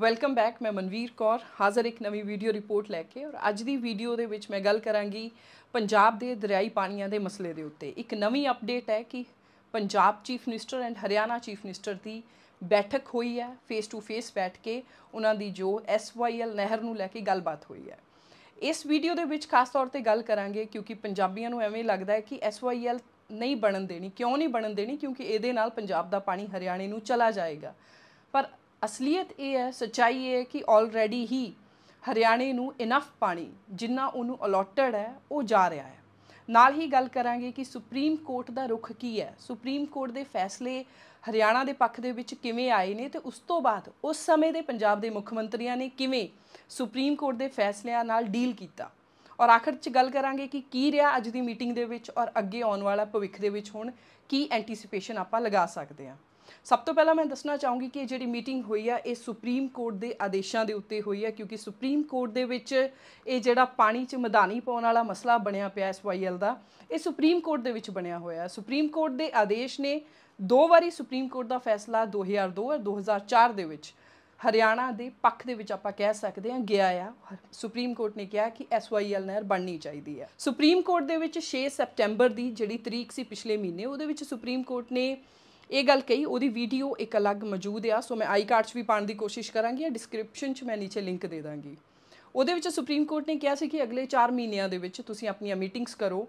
welcome back ਮੈਂ ਮਨਵੀਰ ਕੌਰ ਹਾਜ਼ਰ ਇੱਕ ਨਵੀਂ ਵੀਡੀਓ ਰਿਪੋਰਟ ਲੈ ਕੇ ਔਰ ਅੱਜ ਦੀ ਵੀਡੀਓ ਦੇ ਵਿੱਚ ਮੈਂ ਗੱਲ ਕਰਾਂਗੀ ਪੰਜਾਬ ਦੇ ਦਰਿਆਈ ਪਾਣੀਆਂ ਦੇ ਮਸਲੇ ਦੇ ਉੱਤੇ ਇੱਕ ਨਵੀਂ ਅਪਡੇਟ ਹੈ ਕਿ Punjab chief minister and Haryana chief minister ਦੀ ਬੈਠਕ ਹੋਈ ਹੈ ਫੇਸ ਟੂ ਫੇਸ ਬੈਠ ਕੇ ਉਹਨਾਂ ਦੀ ਜੋ ਐਸਵਾਈਐਲ ਨਹਿਰ ਨੂੰ ਲੈ ਕੇ ਗੱਲਬਾਤ ਹੋਈ ਹੈ ਇਸ ਵੀਡੀਓ ਦੇ ਵਿੱਚ ਖਾਸ ਤੌਰ ਤੇ ਗੱਲ ਕਰਾਂਗੇ ਕਿਉਂਕਿ ਪੰਜਾਬੀਆਂ ਨੂੰ ਐਵੇਂ ਲੱਗਦਾ ਹੈ ਕਿ ਐਸਵਾਈਐਲ ਨਹੀਂ ਬਣਨ ਦੇਣੀ ਕਿਉਂ ਨਹੀਂ ਬਣਨ ਦੇਣੀ ਕਿਉਂਕਿ ਇਹਦੇ ਨਾਲ ਪੰਜਾਬ ਦਾ ਪਾਣੀ ਹਰਿਆਣੇ ਨੂੰ ਚਲਾ ਜਾਏਗਾ ਪਰ ਅਸਲੀਅਤ ਇਹ ਹੈ ਸਚਾਈ ਇਹ ਹੈ ਕਿ ਆਲਰੇਡੀ ਹੀ ਹਰਿਆਣੇ ਨੂੰ ਇਨਫ ਪਾਣੀ ਜਿੰਨਾ ਉਹਨੂੰ ਅਲੋਟਡ ਹੈ ਉਹ ਜਾ ਰਿਹਾ ਹੈ ਨਾਲ ਹੀ ਗੱਲ ਕਰਾਂਗੇ ਕਿ ਸੁਪਰੀਮ ਕੋਰਟ ਦਾ ਰੁਖ ਕੀ ਹੈ ਸੁਪਰੀਮ ਕੋਰਟ ਦੇ ਫੈਸਲੇ ਹਰਿਆਣਾ ਦੇ ਪੱਖ ਦੇ ਵਿੱਚ ਕਿਵੇਂ ਆਏ ਨੇ ਤੇ ਉਸ ਤੋਂ ਬਾਅਦ ਉਸ ਸਮੇਂ ਦੇ ਪੰਜਾਬ ਦੇ ਮੁੱਖ ਮੰਤਰੀਆਂ ਨੇ ਕਿਵੇਂ ਸੁਪਰੀਮ ਕੋਰਟ ਦੇ ਫੈਸਲਿਆਂ ਨਾਲ ਡੀਲ ਕੀਤਾ ਔਰ ਆਖਰ 'ਚ ਗੱਲ ਕਰਾਂਗੇ ਕਿ ਕੀ ਰਿਹਾ ਅੱਜ ਦੀ ਮੀਟਿੰਗ ਦੇ ਵਿੱਚ ਔਰ ਅੱਗੇ ਆਉਣ ਵਾਲਾ ਭਵਿੱਖ ਦੇ ਵਿੱਚ ਹੁਣ ਕੀ ਐਂਟੀਸੀਪੇਸ਼ਨ ਆਪਾਂ ਲਗਾ ਸਕਦੇ ਹਾਂ ਸਭ ਤੋਂ ਪਹਿਲਾਂ ਮੈਂ ਦੱਸਣਾ ਚਾਹੂੰਗੀ ਕਿ ਜਿਹੜੀ ਮੀਟਿੰਗ ਹੋਈ ਆ ਇਹ ਸੁਪਰੀਮ ਕੋਰਟ ਦੇ ਆਦੇਸ਼ਾਂ ਦੇ ਉੱਤੇ ਹੋਈ ਆ ਕਿਉਂਕਿ ਸੁਪਰੀਮ ਕੋਰਟ ਦੇ ਵਿੱਚ ਇਹ ਜਿਹੜਾ ਪਾਣੀ 'ਚ ਮਦਾਨੀ ਪਾਉਣ ਵਾਲਾ ਮਸਲਾ ਬਣਿਆ ਪਿਆ ਐ ਵਾਈਐਲ ਦਾ ਇਹ ਸੁਪਰੀਮ ਕੋਰਟ ਦੇ ਵਿੱਚ ਬਣਿਆ ਹੋਇਆ ਸੁਪਰੀਮ ਕੋਰਟ ਦੇ ਆਦੇਸ਼ ਨੇ ਦੋ ਵਾਰੀ ਸੁਪਰੀਮ ਕੋਰਟ ਦਾ ਫੈਸਲਾ 2002 ਅਤੇ 2004 ਦੇ ਵਿੱਚ ਹਰਿਆਣਾ ਦੇ ਪੱਖ ਦੇ ਵਿੱਚ ਆਪਾਂ ਕਹਿ ਸਕਦੇ ਹਾਂ ਗਿਆ ਆ ਸੁਪਰੀਮ ਕੋਰਟ ਨੇ ਕਿਹਾ ਕਿ ਐਸਵਾਈਐਲ ਨਹਿਰ ਬਣਨੀ ਚਾਹੀਦੀ ਹੈ ਸੁਪਰੀਮ ਕੋਰਟ ਦੇ ਵਿੱਚ 6 ਸਪਟੈਂਬਰ ਦੀ ਜਿਹੜੀ ਤਰੀਕ ਸੀ ਪਿਛਲੇ ਮਹੀਨੇ ਉਹਦੇ ਵਿੱਚ ਸੁਪਰੀਮ ਕੋਰਟ ਨੇ ਇਹ ਗੱਲ ਕਹੀ ਉਹਦੀ ਵੀਡੀਓ ਇੱਕ ਅਲੱਗ ਮੌਜੂਦ ਆ ਸੋ ਮੈਂ ਆਈ ਕਾਰਡ 'ਚ ਵੀ ਪਾਣ ਦੀ ਕੋਸ਼ਿਸ਼ ਕਰਾਂਗੀ ਜਾਂ ਡਿਸਕ੍ਰਿਪਸ਼ਨ 'ਚ ਮੈਂ ਨੀਚੇ ਲਿੰਕ ਦੇ ਦਾਂਗੀ ਉਹਦੇ ਵਿੱਚ ਸੁਪਰੀਮ ਕੋਰਟ ਨੇ ਕਿਹਾ ਸੀ ਕਿ ਅਗਲੇ 4 ਮਹੀਨਿਆਂ ਦੇ ਵਿੱਚ ਤੁਸੀਂ ਆਪਣੀਆਂ ਮੀਟਿੰਗਸ ਕਰੋ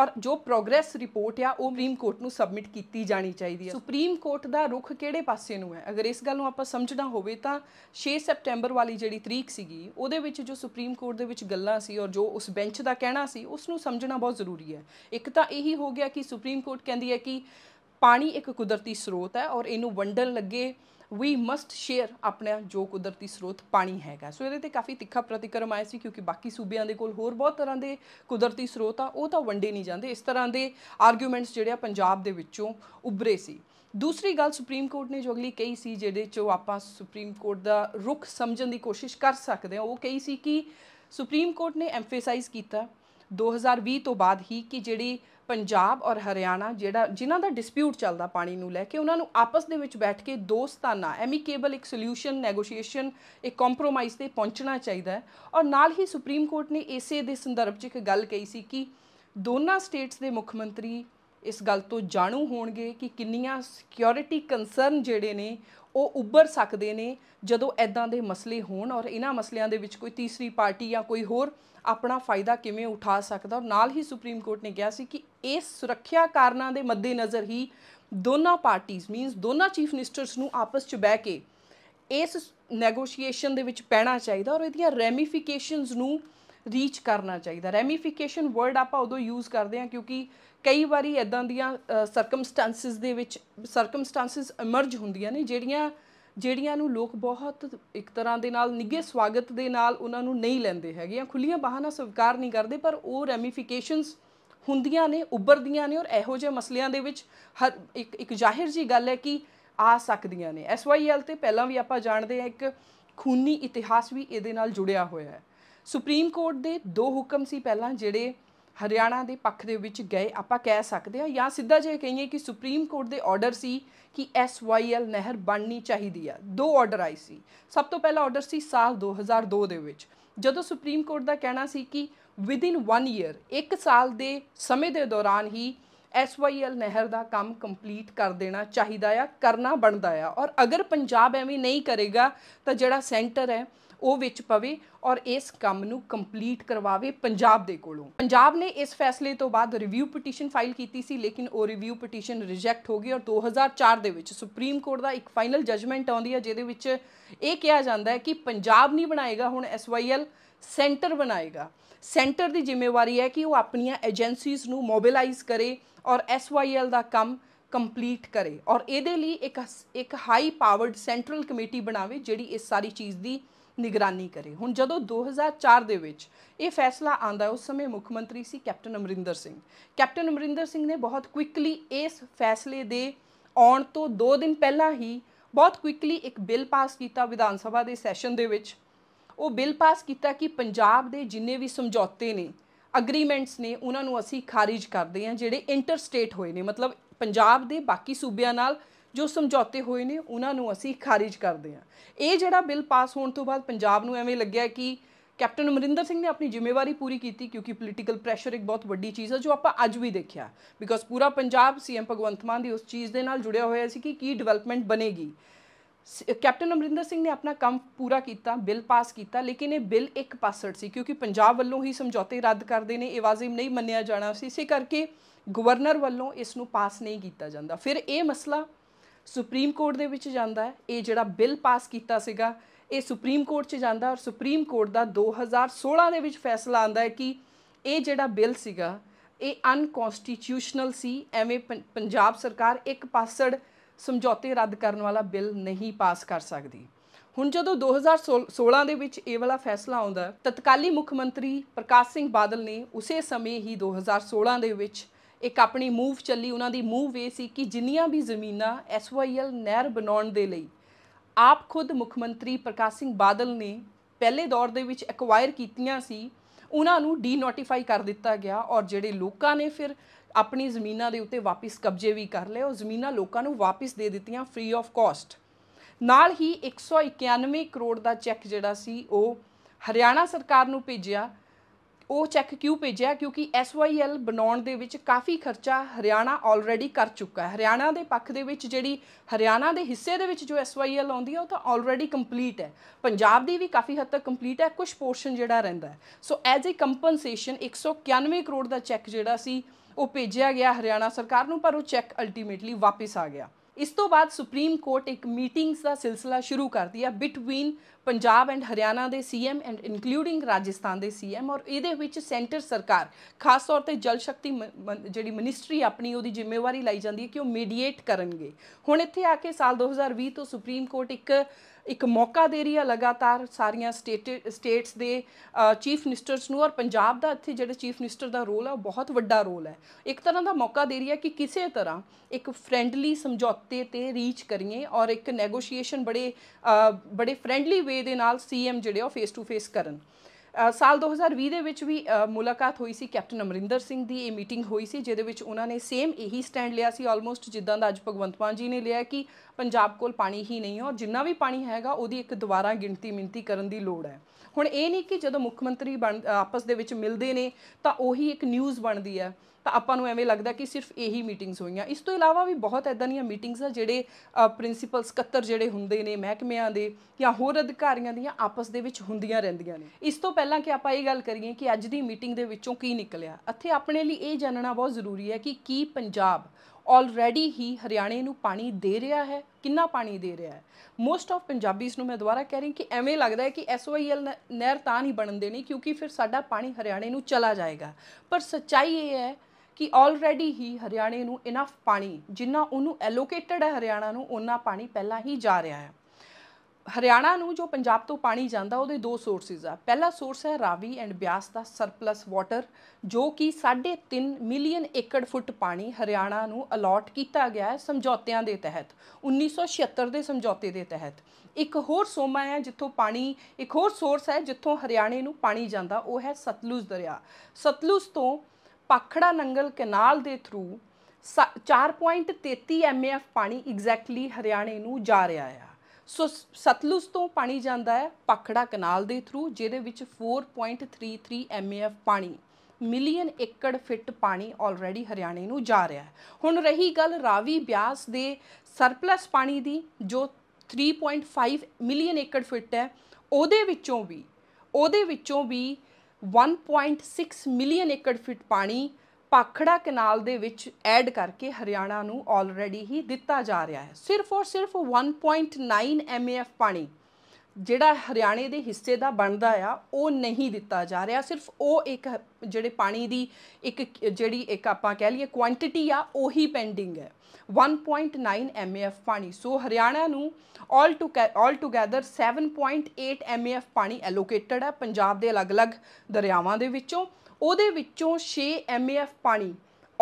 ਔਰ ਜੋ ਪ੍ਰੋਗਰੈਸ ਰਿਪੋਰਟ ਆ ਉਹ ਸੁਪਰੀਮ ਕੋਰਟ ਨੂੰ ਸਬਮਿਟ ਕੀਤੀ ਜਾਣੀ ਚਾਹੀਦੀ ਹੈ ਸੁਪਰੀਮ ਕੋਰਟ ਦਾ ਰੁਖ ਕਿਹੜੇ ਪਾਸੇ ਨੂੰ ਹੈ ਅਗਰ ਇਸ ਗੱਲ ਨੂੰ ਆਪਾਂ ਸਮਝਣਾ ਹੋਵੇ ਤਾਂ 6 ਸਪਟੈਂਬਰ ਵਾਲੀ ਜਿਹੜੀ ਤਰੀਕ ਸੀਗੀ ਉਹਦੇ ਵਿੱਚ ਜੋ ਸੁਪਰੀਮ ਕੋਰਟ ਦੇ ਵਿੱਚ ਗੱਲਾਂ ਸੀ ਔਰ ਜੋ ਉਸ ਬੈਂਚ ਦਾ ਕਹਿਣਾ ਸੀ ਉਸ ਨੂੰ ਸਮਝਣਾ ਬਹੁਤ ਜ਼ਰੂਰੀ ਹੈ ਇੱਕ ਤਾਂ ਇਹੀ ਹੋ ਗਿਆ ਕਿ ਸੁਪਰੀਮ ਕੋਰਟ ਕਹਿੰਦੀ ਹੈ ਕਿ ਪਾਣੀ ਇੱਕ ਕੁਦਰਤੀ ਸਰੋਤ ਹੈ ਔਰ ਇਹਨੂੰ ਵੰਡਣ ਲੱਗੇ ਵੀ ਮਸਟ ਸ਼ੇਅਰ ਆਪਣਾ ਜੋ ਕੁਦਰਤੀ ਸਰੋਤ ਪਾਣੀ ਹੈਗਾ ਸੋ ਇਹਦੇ ਤੇ ਕਾਫੀ ਤਿੱਖਾ ਪ੍ਰਤੀਕਰਮ ਆਇਆ ਸੀ ਕਿਉਂਕਿ ਬਾਕੀ ਸੂਬਿਆਂ ਦੇ ਕੋਲ ਹੋਰ ਬਹੁਤ ਤਰ੍ਹਾਂ ਦੇ ਕੁਦਰਤੀ ਸਰੋਤ ਆ ਉਹ ਤਾਂ ਵੰਡੇ ਨਹੀਂ ਜਾਂਦੇ ਇਸ ਤਰ੍ਹਾਂ ਦੇ ਆਰਗੂਮੈਂਟਸ ਜਿਹੜੇ ਆ ਪੰਜਾਬ ਦੇ ਵਿੱਚੋਂ ਉੱਭਰੇ ਸੀ ਦੂਸਰੀ ਗੱਲ ਸੁਪਰੀਮ ਕੋਰਟ ਨੇ ਜੋ ਅਗਲੀ ਕਹੀ ਸੀ ਜਿਹਦੇ ਚੋਂ ਆਪਾਂ ਸੁਪਰੀਮ ਕੋਰਟ ਦਾ ਰੁਖ ਸਮਝਣ ਦੀ ਕੋਸ਼ਿਸ਼ ਕਰ ਸਕਦੇ ਹਾਂ ਉਹ ਕਹੀ ਸੀ ਕਿ ਸੁਪਰੀਮ ਕੋਰਟ ਨੇ ਐਮਫੇਸਾਈਜ਼ ਕੀਤਾ 2020 ਤੋਂ ਬਾਅਦ ਹੀ ਕਿ ਜਿਹੜੀ ਪੰਜਾਬ ਔਰ ਹਰਿਆਣਾ ਜਿਹੜਾ ਜਿਨ੍ਹਾਂ ਦਾ ਡਿਸਪਿਊਟ ਚੱਲਦਾ ਪਾਣੀ ਨੂੰ ਲੈ ਕੇ ਉਹਨਾਂ ਨੂੰ ਆਪਸ ਦੇ ਵਿੱਚ ਬੈਠ ਕੇ ਦੋਸਤਾਨਾ ਐਮੀਕੇਬਲ ਇੱਕ ਸੋਲੂਸ਼ਨ ਨੇਗੋਸ਼ੀਏਸ਼ਨ ਇੱਕ ਕੰਪਰੋਮਾਈਜ਼ ਤੇ ਪਹੁੰਚਣਾ ਚਾਹੀਦਾ ਹੈ ਔਰ ਨਾਲ ਹੀ ਸੁਪਰੀਮ ਕੋਰਟ ਨੇ ਇਸੇ ਦੇ ਸੰਦਰਭ 'ਚ ਇੱਕ ਗੱਲ ਕਹੀ ਸੀ ਕਿ ਦੋਨਾਂ ਸਟੇਟਸ ਦੇ ਮੁੱਖ ਮੰਤਰੀ ਇਸ ਗੱਲ ਤੋਂ ਜਾਣੂ ਹੋਣਗੇ ਕਿ ਕਿੰਨੀਆਂ ਸਿਕਿਉਰਿਟੀ ਕੰਸਰਨ ਜਿਹੜੇ ਨੇ ਉਹ ਉੱਭਰ ਸਕਦੇ ਨੇ ਜਦੋਂ ਐਦਾਂ ਦੇ ਮਸਲੇ ਹੋਣ ਔਰ ਇਹਨਾਂ ਮਸਲਿਆਂ ਦੇ ਵਿੱਚ ਕੋਈ ਤੀਸਰੀ ਪਾਰਟੀ ਜਾਂ ਕੋਈ ਹੋਰ ਆਪਣਾ ਫਾਇਦਾ ਕਿਵੇਂ ਉਠਾ ਸਕਦਾ ਔਰ ਨਾਲ ਹੀ ਸੁਪਰੀਮ ਕੋਰਟ ਨੇ ਕਿਹਾ ਸੀ ਕਿ ਇਸ ਸੁਰੱਖਿਆ ਕਾਰਨਾਂ ਦੇ ਮੱਦੇਨਜ਼ਰ ਹੀ ਦੋਨਾਂ ਪਾਰਟੀਆਂ ਮੀਨਸ ਦੋਨਾਂ ਚੀਫ ਮਿਨਿਸਟਰਸ ਨੂੰ ਆਪਸ 'ਚ ਬਹਿ ਕੇ ਇਸ ਨੈਗੋਸ਼ੀਏਸ਼ਨ ਦੇ ਵਿੱਚ ਪੈਣਾ ਚਾਹੀਦਾ ਔਰ ਇਹਦੀਆਂ ਰੈਮੀਫਿਕੇਸ਼ਨਸ ਨੂੰ ਰੀਚ ਕਰਨਾ ਚਾਹੀਦਾ ਰੈਮੀਫਿਕੇਸ਼ਨ ਵਰਡ ਆਪਾਂ ਉਦੋਂ ਯੂਜ਼ ਕਰਦੇ ਹਾਂ ਕਿਉਂਕਿ ਕਈ ਵਾਰੀ ਇਦਾਂ ਦੀਆਂ ਸਰਕਮਸਟੈਂਸਸ ਦੇ ਵਿੱਚ ਸਰਕਮਸਟੈਂਸਸ ਇਮਰਜ ਹੁੰਦੀਆਂ ਨੇ ਜਿਹੜੀਆਂ ਜਿਹੜੀਆਂ ਨੂੰ ਲੋਕ ਬਹੁਤ ਇੱਕ ਤਰ੍ਹਾਂ ਦੇ ਨਾਲ ਨਿੱਘੇ ਸਵਾਗਤ ਦੇ ਨਾਲ ਉਹਨਾਂ ਨੂੰ ਨਹੀਂ ਲੈਂਦੇ ਹੈਗੇ ਆ ਖੁੱਲੀਆਂ ਬਾਹਾਂ ਨਾਲ ਸਵੀਕਾਰ ਨਹੀਂ ਕਰਦੇ ਪਰ ਉਹ ਰੈਮੀਫਿਕੇਸ਼ਨਸ ਹੁੰਦੀਆਂ ਨੇ ਉੱਭਰਦੀਆਂ ਨੇ ਔਰ ਇਹੋ ਜਿਹੇ ਮਸਲਿਆਂ ਦੇ ਵਿੱਚ ਹਰ ਇੱਕ ਇੱਕ ਜ਼ਾਹਿਰ ਜੀ ਗੱਲ ਹੈ ਕਿ ਆ ਸਕਦੀਆਂ ਨੇ ਐਲ ਤੇ ਪਹਿਲਾਂ ਵੀ ਆਪਾਂ ਜਾਣਦੇ ਆ ਇੱਕ ਖੂਨੀ ਇਤਿਹਾਸ ਵੀ ਇਹਦੇ ਨਾਲ ਜੁੜਿਆ ਹੋਇਆ ਹੈ ਸੁਪਰੀਮ ਕੋਰਟ ਦੇ ਦੋ ਹੁਕਮ ਸੀ ਪਹਿਲਾਂ ਜਿਹੜੇ ਹਰਿਆਣਾ ਦੇ ਪੱਖ ਦੇ ਵਿੱਚ ਗਏ ਆਪਾਂ ਕਹਿ ਸਕਦੇ ਆ ਜਾਂ ਸਿੱਧਾ ਜੇ ਕਹੀਏ ਕਿ ਸੁਪਰੀਮ ਕੋਰਟ ਦੇ ਆਰਡਰ ਸੀ ਕਿ ਐਸਵਾਈਐਲ ਨਹਿਰ ਬਣਨੀ ਚਾਹੀਦੀ ਆ ਦੋ ਆਰਡਰ ਆਈ ਸੀ ਸਭ ਤੋਂ ਪਹਿਲਾ ਆਰਡਰ ਸੀ ਸਾਲ 2002 ਦੇ ਵਿੱਚ ਜਦੋਂ ਸੁਪਰੀਮ ਕੋਰਟ ਦਾ ਕਹਿਣਾ ਸੀ ਕਿ ਵਿਦ ਇਨ 1 ਇਅਰ 1 ਸਾਲ ਦੇ ਸਮੇਂ ਦੇ ਦੌਰਾਨ ਹੀ ਐਸਵਾਈਐਲ ਨਹਿਰ ਦਾ ਕੰਮ ਕੰਪਲੀਟ ਕਰ ਦੇਣਾ ਚਾਹੀਦਾ ਆ ਕਰਨਾ ਬਣਦਾ ਆ ਔਰ ਅਗਰ ਪੰਜਾਬ ਐਵੇਂ ਨਹੀਂ ਕਰੇਗਾ ਤਾਂ ਜਿਹੜਾ ਸੈਂਟਰ ਹੈ ਉਹ ਵਿੱਚ ਪਵੇ ਔਰ ਇਸ ਕੰਮ ਨੂੰ ਕੰਪਲੀਟ ਕਰਵਾਵੇ ਪੰਜਾਬ ਦੇ ਕੋਲੋਂ ਪੰਜਾਬ ਨੇ ਇਸ ਫੈਸਲੇ ਤੋਂ ਬਾਅਦ ਰਿਵਿਊ ਪਟੀਸ਼ਨ ਫਾਈਲ ਕੀਤੀ ਸੀ ਲੇਕਿਨ ਉਹ ਰਿਵਿਊ ਪਟੀਸ਼ਨ ਰਿਜੈਕਟ ਹੋ ਗਈ ਔਰ 2004 ਦੇ ਵਿੱਚ ਸੁਪਰੀਮ ਕੋਰਟ ਦਾ ਇੱਕ ਫਾਈਨਲ ਜਜਮੈਂਟ ਆਉਂਦੀ ਹੈ ਜਿਹਦੇ ਵਿੱਚ ਇਹ ਕਿਹਾ ਜਾਂਦਾ ਹੈ ਕਿ ਪੰਜਾਬ ਨਹੀਂ ਬਣਾਏਗਾ ਹੁਣ ਐਸਵਾਈਐਲ ਸੈਂਟਰ ਬਣਾਏਗਾ ਸੈਂਟਰ ਦੀ ਜ਼ਿੰਮੇਵਾਰੀ ਹੈ ਕਿ ਉਹ ਆਪਣੀਆਂ ਏਜੰਸੀਜ਼ ਨੂੰ ਮੋਬਿਲਾਈਜ਼ ਕਰੇ ਔਰ ਐਸਵਾਈਐਲ ਦਾ ਕੰਮ ਕੰਪਲੀਟ ਕਰੇ ਔਰ ਇਹਦੇ ਲਈ ਇੱਕ ਇੱਕ ਹਾਈ ਪਾਵਰਡ ਸੈਂਟਰਲ ਕਮੇਟੀ ਬਣਾਵੇ ਜਿਹੜੀ ਇਸ ਸਾਰੀ ਚੀਜ਼ ਦੀ ਨਿਗਰਾਨੀ ਕਰੇ ਹੁਣ ਜਦੋਂ 2004 ਦੇ ਵਿੱਚ ਇਹ ਫੈਸਲਾ ਆਂਦਾ ਉਸ ਸਮੇਂ ਮੁੱਖ ਮੰਤਰੀ ਸੀ ਕੈਪਟਨ ਅਮਰਿੰਦਰ ਸਿੰਘ ਕੈਪਟਨ ਅਮਰਿੰਦਰ ਸਿੰਘ ਨੇ ਬਹੁਤ ਕੁਇਕਲੀ ਇਸ ਫੈਸਲੇ ਦੇ ਆਉਣ ਤੋਂ 2 ਦਿਨ ਪਹਿਲਾਂ ਹੀ ਬਹੁਤ ਕੁਇਕਲੀ ਇੱਕ ਬਿੱਲ ਪਾਸ ਕੀਤਾ ਵਿਧਾਨ ਸਭਾ ਦੇ ਸੈਸ਼ਨ ਦੇ ਵਿੱਚ ਉਹ ਬਿੱਲ ਪਾਸ ਕੀਤਾ ਕਿ ਪੰਜਾਬ ਦੇ ਜਿੰਨੇ ਵੀ ਸਮਝੌਤੇ ਨੇ ਅਗਰੀਮੈਂਟਸ ਨੇ ਉਹਨਾਂ ਨੂੰ ਅਸੀਂ ਖਾਰਿਜ ਕਰਦੇ ਹਾਂ ਜਿਹੜੇ ਇੰਟਰ ਸਟੇਟ ਹੋਏ ਨੇ ਮਤਲਬ ਪੰਜਾਬ ਦੇ ਬਾਕੀ ਸੂਬਿਆਂ ਨਾਲ ਜੋ ਸਮਝੌਤੇ ਹੋਏ ਨੇ ਉਹਨਾਂ ਨੂੰ ਅਸੀਂ ਖਾਰਿਜ ਕਰਦੇ ਹਾਂ ਇਹ ਜਿਹੜਾ ਬਿੱਲ ਪਾਸ ਹੋਣ ਤੋਂ ਬਾਅਦ ਪੰਜਾਬ ਨੂੰ ਐਵੇਂ ਲੱਗਿਆ ਕਿ ਕੈਪਟਨ ਅਮਰਿੰਦਰ ਸਿੰਘ ਨੇ ਆਪਣੀ ਜ਼ਿੰਮੇਵਾਰੀ ਪੂਰੀ ਕੀਤੀ ਕਿਉਂਕਿ ਪੋਲੀਟੀਕਲ ਪ੍ਰੈਸ਼ਰ ਇੱਕ ਬਹੁਤ ਵੱਡੀ ਚੀਜ਼ ਹੈ ਜੋ ਆਪਾਂ ਅੱਜ ਵੀ ਦੇਖਿਆ ਬਿਕੋਜ਼ ਪੂਰਾ ਪੰਜਾਬ ਸੀਐਮ ਭਗਵੰਤ ਮਾਨ ਦੀ ਉਸ ਚੀਜ਼ ਦੇ ਨਾਲ ਜੁੜਿਆ ਹੋਇਆ ਸੀ ਕਿ ਕੀ ਡਿਵੈਲਪਮੈਂਟ ਬਣੇਗੀ ਕੈਪਟਨ ਅਮਰਿੰਦਰ ਸਿੰਘ ਨੇ ਆਪਣਾ ਕੰਮ ਪੂਰਾ ਕੀਤਾ ਬਿੱਲ ਪਾਸ ਕੀਤਾ ਲੇਕਿਨ ਇਹ ਬਿੱਲ ਇੱਕ ਪਾਸੜ ਸੀ ਕਿਉਂਕਿ ਪੰਜਾਬ ਵੱਲੋਂ ਹੀ ਸਮਝੌਤੇ ਰੱਦ ਕਰਦੇ ਨੇ ਇਹ ਵਾਜ਼ਿਬ ਨਹੀਂ ਮੰਨਿਆ ਜਾਣਾ ਸੀ ਇਸੇ ਕਰਕੇ ਗਵਰਨਰ ਵੱਲੋਂ ਇਸ ਨੂੰ ਪਾਸ ਨਹੀਂ ਕੀਤਾ ਜਾਂਦਾ ਫਿਰ ਇਹ ਮਸਲਾ ਸੁਪਰੀਮ ਕੋਰਟ ਦੇ ਵਿੱਚ ਜਾਂਦਾ ਹੈ ਇਹ ਜਿਹੜਾ ਬਿੱਲ ਪਾਸ ਕੀਤਾ ਸੀਗਾ ਇਹ ਸੁਪਰੀਮ ਕੋਰਟ 'ਚ ਜਾਂਦਾ ਔਰ ਸੁਪਰੀਮ ਕੋਰਟ ਦਾ 2016 ਦੇ ਵਿੱਚ ਫੈਸਲਾ ਆਂਦਾ ਹੈ ਕਿ ਇਹ ਜਿਹੜਾ ਬਿੱਲ ਸੀਗਾ ਇਹ ਅਨਕਨਸਟੀਟਿਊਸ਼ਨਲ ਸੀ ਐਵੇਂ ਪੰਜਾਬ ਸਰਕਾਰ ਇੱਕ ਪਾਸੜ ਸਮਝੌਤੇ ਰੱਦ ਕਰਨ ਵਾਲਾ ਬਿੱਲ ਨਹੀਂ ਪਾਸ ਕਰ ਸਕਦੀ ਹੁਣ ਜਦੋਂ 2016 ਦੇ ਵਿੱਚ ਇਹ ਵਾਲਾ ਫੈਸਲਾ ਆਉਂਦਾ ਤਤਕਾਲੀ ਮੁੱਖ ਮੰਤਰੀ ਪ੍ਰਕਾਸ਼ ਸਿੰਘ ਬਾਦਲ ਨੇ ਉਸੇ ਸਮੇਂ ਹੀ 2016 ਦੇ ਵਿੱਚ ਇੱਕ ਆਪਣੀ ਮੂਵ ਚੱਲੀ ਉਹਨਾਂ ਦੀ ਮੂਵ ਇਹ ਸੀ ਕਿ ਜਿੰਨੀਆਂ ਵੀ ਜ਼ਮੀਨਾਂ ਐਸਵਾਈਐਲ ਨਹਿਰ ਬਣਾਉਣ ਦੇ ਲਈ ਆਪ ਖੁਦ ਮੁੱਖ ਮੰਤਰੀ ਪ੍ਰਕਾਸ਼ ਸਿੰਘ ਬਾਦਲ ਨੇ ਪਹਿਲੇ ਦੌਰ ਦੇ ਵਿੱਚ ਐਕਵਾਇਰ ਕੀਤੀਆਂ ਸੀ ਉਹਨਾਂ ਨੂੰ ਡੀ ਨੋਟੀਫਾਈ ਕਰ ਦਿੱਤਾ ਗਿਆ ਔਰ ਜਿਹੜੇ ਲੋਕਾਂ ਨੇ ਫਿਰ ਆਪਣੀ ਜ਼ਮੀਨਾਂ ਦੇ ਉੱਤੇ ਵਾਪਸ ਕਬਜ਼ੇ ਵੀ ਕਰ ਲਏ ਉਹ ਜ਼ਮੀਨਾਂ ਲੋਕਾਂ ਨੂੰ ਵਾਪਸ ਦੇ ਦਿੱਤੀਆਂ ਫ੍ਰੀ ਆਫ ਕਾਸਟ ਨਾਲ ਹੀ 191 ਕਰੋੜ ਦਾ ਚੈੱਕ ਜਿਹੜਾ ਸੀ ਉਹ ਹਰਿਆਣਾ ਸਰਕਾਰ ਨੂੰ ਭੇਜਿਆ ਉਹ ਚੈੱਕ ਕਿਉਂ ਭੇਜਿਆ ਕਿਉਂਕਿ SYL ਬਣਾਉਣ ਦੇ ਵਿੱਚ ਕਾਫੀ ਖਰਚਾ ਹਰਿਆਣਾ ਆਲਰੇਡੀ ਕਰ ਚੁੱਕਾ ਹੈ ਹਰਿਆਣਾ ਦੇ ਪੱਖ ਦੇ ਵਿੱਚ ਜਿਹੜੀ ਹਰਿਆਣਾ ਦੇ ਹਿੱਸੇ ਦੇ ਵਿੱਚ ਜੋ SYL ਆਉਂਦੀ ਹੈ ਉਹ ਤਾਂ ਆਲਰੇਡੀ ਕੰਪਲੀਟ ਹੈ ਪੰਜਾਬ ਦੀ ਵੀ ਕਾਫੀ ਹੱਦ ਤੱਕ ਕੰਪਲੀਟ ਹੈ ਕੁਝ ਪੋਰਸ਼ਨ ਜਿਹੜਾ ਰਹਿੰਦਾ ਹੈ so as a compensation 191 crore ਦਾ ਚੈੱਕ ਜਿਹੜਾ ਸੀ ਉਹ ਭੇਜਿਆ ਗਿਆ ਹਰਿਆਣਾ ਸਰਕਾਰ ਨੂੰ ਪਰ ਉਹ ਚੈੱਕ ਅਲਟੀਮੇਟਲੀ ਵਾਪਸ ਆ ਗਿਆ ਇਸ ਤੋਂ ਬਾਅਦ ਸੁਪਰੀਮ ਕੋਰਟ ਇੱਕ ਮੀਟਿੰਗਸ ਦਾ ਸਿਲਸਿਲਾ ਸ਼ੁਰੂ ਕਰਦੀ ਹੈ ਬਿਟਵੀਨ ਪੰਜਾਬ ਐਂਡ ਹਰਿਆਣਾ ਦੇ ਸੀਐਮ ਐਂਡ ਇਨਕਲੂਡਿੰਗ ਰਾਜਸਥਾਨ ਦੇ ਸੀਐਮ ਔਰ ਇਹਦੇ ਵਿੱਚ ਸੈਂਟਰ ਸਰਕਾਰ ਖਾਸ ਤੌਰ ਤੇ ਜਲ ਸ਼ਕਤੀ ਜਿਹੜੀ ਮਿਨਿਸਟਰੀ ਆਪਣੀ ਉਹਦੀ ਜ਼ਿੰਮੇਵਾਰੀ ਲਈ ਜਾਂਦੀ ਹੈ ਕਿ ਉਹ ਮੀਡੀਏਟ ਕਰਨਗੇ ਹੁਣ ਇੱਥੇ ਆ ਕੇ ਸਾਲ 2020 ਤੋਂ ਸੁਪਰੀਮ ਕੋਰਟ ਇੱਕ ਇੱਕ ਮੌਕਾ ਦੇ ਰਹੀ ਹੈ ਲਗਾਤਾਰ ਸਾਰੀਆਂ ਸਟੇਟਸ ਦੇ ਚੀਫ ਮਿਨਿਸਟਰਸ ਨੂੰ ਔਰ ਪੰਜਾਬ ਦਾ ਇੱਥੇ ਜਿਹੜੇ ਚੀਫ ਮਿਨਿਸਟਰ ਦਾ ਰੋਲ ਹੈ ਉਹ ਬਹੁਤ ਵੱਡਾ ਰੋਲ ਹੈ ਇੱਕ ਤਰ੍ਹਾਂ ਦਾ ਮੌਕਾ ਦੇ ਰਹੀ ਹੈ ਕਿ ਕਿਸੇ ਤਰ੍ਹਾਂ ਇੱਕ ਫ੍ਰੈਂਡਲੀ ਸਮਝੌਤੇ ਤੇ ਰੀਚ ਕਰੀਏ ਔਰ ਇੱਕ ਨੈਗੋਸ਼ੀਏਸ਼ਨ ਬੜੇ ਬੜੇ ਫ੍ਰੈਂਡਲੀ ਵੇ ਦੇ ਨਾਲ ਸੀਐਮ ਜਿਹੜੇ ਉਹ ਫੇਸ ਟੂ ਫੇਸ ਕਰਨ ਸਾਲ 2020 ਦੇ ਵਿੱਚ ਵੀ ਮੁਲਾਕਾਤ ਹੋਈ ਸੀ ਕੈਪਟਨ ਅਮਰਿੰਦਰ ਸਿੰਘ ਦੀ ਇਹ ਮੀਟਿੰਗ ਹੋਈ ਸੀ ਜਿਹਦੇ ਵਿੱਚ ਉਹਨਾਂ ਨੇ ਸੇਮ ਇਹੀ ਸਟੈਂਡ ਲਿਆ ਸੀ ਆਲਮੋਸਟ ਜਿੱਦਾਂ ਦਾ ਅੱਜ ਭਗਵੰਤ ਮਾਨ ਜੀ ਨੇ ਲਿਆ ਕਿ ਪੰਜਾਬ ਕੋਲ ਪਾਣੀ ਹੀ ਨਹੀਂ ਹੈ ਔਰ ਜਿੰਨਾ ਵੀ ਪਾਣੀ ਹੈਗਾ ਉਹਦੀ ਇੱਕ ਦੁਬਾਰਾ ਗਿਣਤੀ ਮਿੰਤੀ ਕਰਨ ਦੀ ਲੋੜ ਹੈ ਹੁਣ ਇਹ ਨਹੀਂ ਕਿ ਜਦੋਂ ਮੁੱਖ ਮੰਤਰੀ ਆਪਸ ਦੇ ਵਿੱਚ ਮਿਲਦੇ ਨੇ ਤਾਂ ਉਹੀ ਇੱਕ ਨਿਊਜ਼ ਬਣਦੀ ਹੈ ਤਾਂ ਆਪਾਂ ਨੂੰ ਐਵੇਂ ਲੱਗਦਾ ਕਿ ਸਿਰਫ ਇਹੀ ਮੀਟਿੰਗਸ ਹੋਈਆਂ ਇਸ ਤੋਂ ਇਲਾਵਾ ਵੀ ਬਹੁਤ ਐਦਾਂ ਦੀਆਂ ਮੀਟਿੰਗਸ ਆ ਜਿਹੜੇ ਪ੍ਰਿੰਸੀਪਲ ਸਕੱਤਰ ਜਿਹੜੇ ਹੁੰਦੇ ਨੇ ਮਹਿਕਮਿਆਂ ਦੇ ਜਾਂ ਹੋਰ ਅਧਿਕਾਰੀਆਂ ਦੀਆਂ ਆਪਸ ਦੇ ਵਿੱਚ ਹੁੰਦੀਆਂ ਰਹਿੰਦੀਆਂ ਨੇ ਇਸ ਤੋਂ ਪਹਿਲਾਂ ਕਿ ਆਪਾਂ ਇਹ ਗੱਲ ਕਰੀਏ ਕਿ ਅੱਜ ਦੀ ਮੀਟਿੰਗ ਦੇ ਵਿੱਚੋਂ ਕੀ ਨਿਕਲਿਆ ਇੱਥੇ ਆਪਣੇ ਲਈ ਇਹ ਜਾਣਨਾ ਬਹੁਤ ਜ਼ਰੂਰੀ ਹੈ ਕਿ ਕੀ ਪੰਜਾਬ ਆਲਰੇਡੀ ਹੀ ਹਰਿਆਣੇ ਨੂੰ ਪਾਣੀ ਦੇ ਰਿਹਾ ਹੈ ਕਿੰਨਾ ਪਾਣੀ ਦੇ ਰਿਹਾ ਹੈ ਮੋਸਟ ਆਫ ਪੰਜਾਬੀਜ਼ ਨੂੰ ਮੈਂ ਦੁਬਾਰਾ ਕਹਿ ਰਹੀ ਕਿ ਐਵੇਂ ਲੱਗਦਾ ਹੈ ਕਿ ਐਸਓਆਈਐਲ ਨਹਿਰ ਤਾਂ ਨਹੀਂ ਬਣਨ ਦੇਣੀ ਕਿਉਂਕਿ ਫਿਰ ਸਾਡਾ ਪਾਣੀ ਹਰਿਆਣੇ ਨੂੰ ਚਲਾ ਜਾਏਗਾ ਪਰ ਸੱਚਾਈ ਇਹ ਹੈ ਕਿ ਆਲਰੇਡੀ ਹੀ ਹਰਿਆਣੇ ਨੂੰ ਇਨਫ ਪਾਣੀ ਜਿੰਨਾ ਉਹਨੂੰ ਐਲੋਕੇਟਡ ਹੈ ਹਰਿਆਣਾ ਨੂੰ ਉਹਨਾਂ ਪਾਣੀ ਪਹਿਲਾਂ ਹੀ ਜਾ ਰਿਹਾ ਹੈ ਹਰਿਆਣਾ ਨੂੰ ਜੋ ਪੰਜਾਬ ਤੋਂ ਪਾਣੀ ਜਾਂਦਾ ਉਹਦੇ ਦੋ ਸੋਰਸਸ ਆ ਪਹਿਲਾ ਸੋਰਸ ਹੈ ਰਾਵੀ ਐਂਡ ਬਿਆਸ ਦਾ ਸਰਪਲਸ ਵਾਟਰ ਜੋ ਕਿ 3.5 ਮਿਲੀਅਨ ਏਕੜ ਫੁੱਟ ਪਾਣੀ ਹਰਿਆਣਾ ਨੂੰ ਅਲੋਟ ਕੀਤਾ ਗਿਆ ਹੈ ਸਮਝੌਤਿਆਂ ਦੇ ਤਹਿਤ 1976 ਦੇ ਸਮਝੌਤੇ ਦੇ ਤਹਿਤ ਇੱਕ ਹੋਰ ਸੋਮਾ ਹੈ ਜਿੱਥੋਂ ਪਾਣੀ ਇੱਕ ਹੋਰ ਸੋਰਸ ਹੈ ਜਿੱਥੋਂ ਹਰਿਆਣੇ ਨੂੰ ਪਾਣੀ ਜਾਂਦਾ ਉਹ ਹੈ ਸਤਲੁਜ ਦਰਿਆ ਸਤਲੁਜ ਤੋਂ ਪਾਖੜਾ ਨੰਗਲ ਕਨਾਲ ਦੇ ਥਰੂ 4.33 ਐਮਐਫ ਪਾਣੀ ਐਗਜ਼ੈਕਟਲੀ ਹਰਿਆਣੇ ਨੂੰ ਜਾ ਰਿਹਾ ਹੈ ਸੋ ਸਤਲੁਜ ਤੋਂ ਪਾਣੀ ਜਾਂਦਾ ਹੈ ਪਖੜਾ ਕਨਾਲ ਦੇ ਥਰੂ ਜਿਹਦੇ ਵਿੱਚ 4.33 ਐਮਐਫ ਪਾਣੀ ਮਿਲੀਅਨ ਏਕੜ ਫਿੱਟ ਪਾਣੀ ਆਲਰੇਡੀ ਹਰਿਆਣੇ ਨੂੰ ਜਾ ਰਿਹਾ ਹੈ ਹੁਣ ਰਹੀ ਗੱਲ ਰਾਵੀ ਬਿਆਸ ਦੇ ਸਰਪਲਸ ਪਾਣੀ ਦੀ ਜੋ 3.5 ਮਿਲੀਅਨ ਏਕੜ ਫਿੱਟ ਹੈ ਉਹਦੇ ਵਿੱਚੋਂ ਵੀ ਉਹਦੇ ਵਿੱਚੋਂ ਵੀ 1.6 ਮਿਲੀਅਨ ਏਕੜ ਫੀਟ ਪਾਣੀ ਪਾਖੜਾ ਕਨਾਲ ਦੇ ਵਿੱਚ ਐਡ ਕਰਕੇ ਹਰਿਆਣਾ ਨੂੰ ਆਲਰੇਡੀ ਹੀ ਦਿੱਤਾ ਜਾ ਰਿਹਾ ਹੈ ਸਿਰਫ ਔਰ ਸਿਰਫ 1.9 ਐਮਏਐਫ ਪਾਣੀ ਜਿਹੜਾ ਹਰਿਆਣੇ ਦੇ ਹਿੱਸੇ ਦਾ ਬਣਦਾ ਆ ਉਹ ਨਹੀਂ ਦਿੱਤਾ ਜਾ ਰਿਹਾ ਸਿਰਫ ਉਹ ਇੱਕ ਜਿਹੜੇ ਪਾਣੀ ਦੀ ਇੱਕ ਜਿਹੜੀ ਇੱਕ ਆਪਾਂ ਕਹਿ ਲਈਏ ਕੁਆਂਟੀਟੀ ਆ ਉਹੀ ਪੈਂਡਿੰਗ ਹੈ 1.9 ਐਮਏਐਫ ਪਾਣੀ ਸੋ ਹਰਿਆਣਾ ਨੂੰ ਆਲ ਟੂ ਆਲ ਟੂਗੇਦਰ 7.8 ਐਮਏਐਫ ਪਾਣੀ ਐਲੋਕੇਟਡ ਹੈ ਪੰਜਾਬ ਦੇ ਅਲੱਗ-ਅਲੱਗ ਦਰਿਆਵਾਂ ਦੇ ਵਿੱਚੋਂ ਉਹਦੇ ਵਿੱਚੋਂ 6 ਐਮਏਐਫ ਪਾਣੀ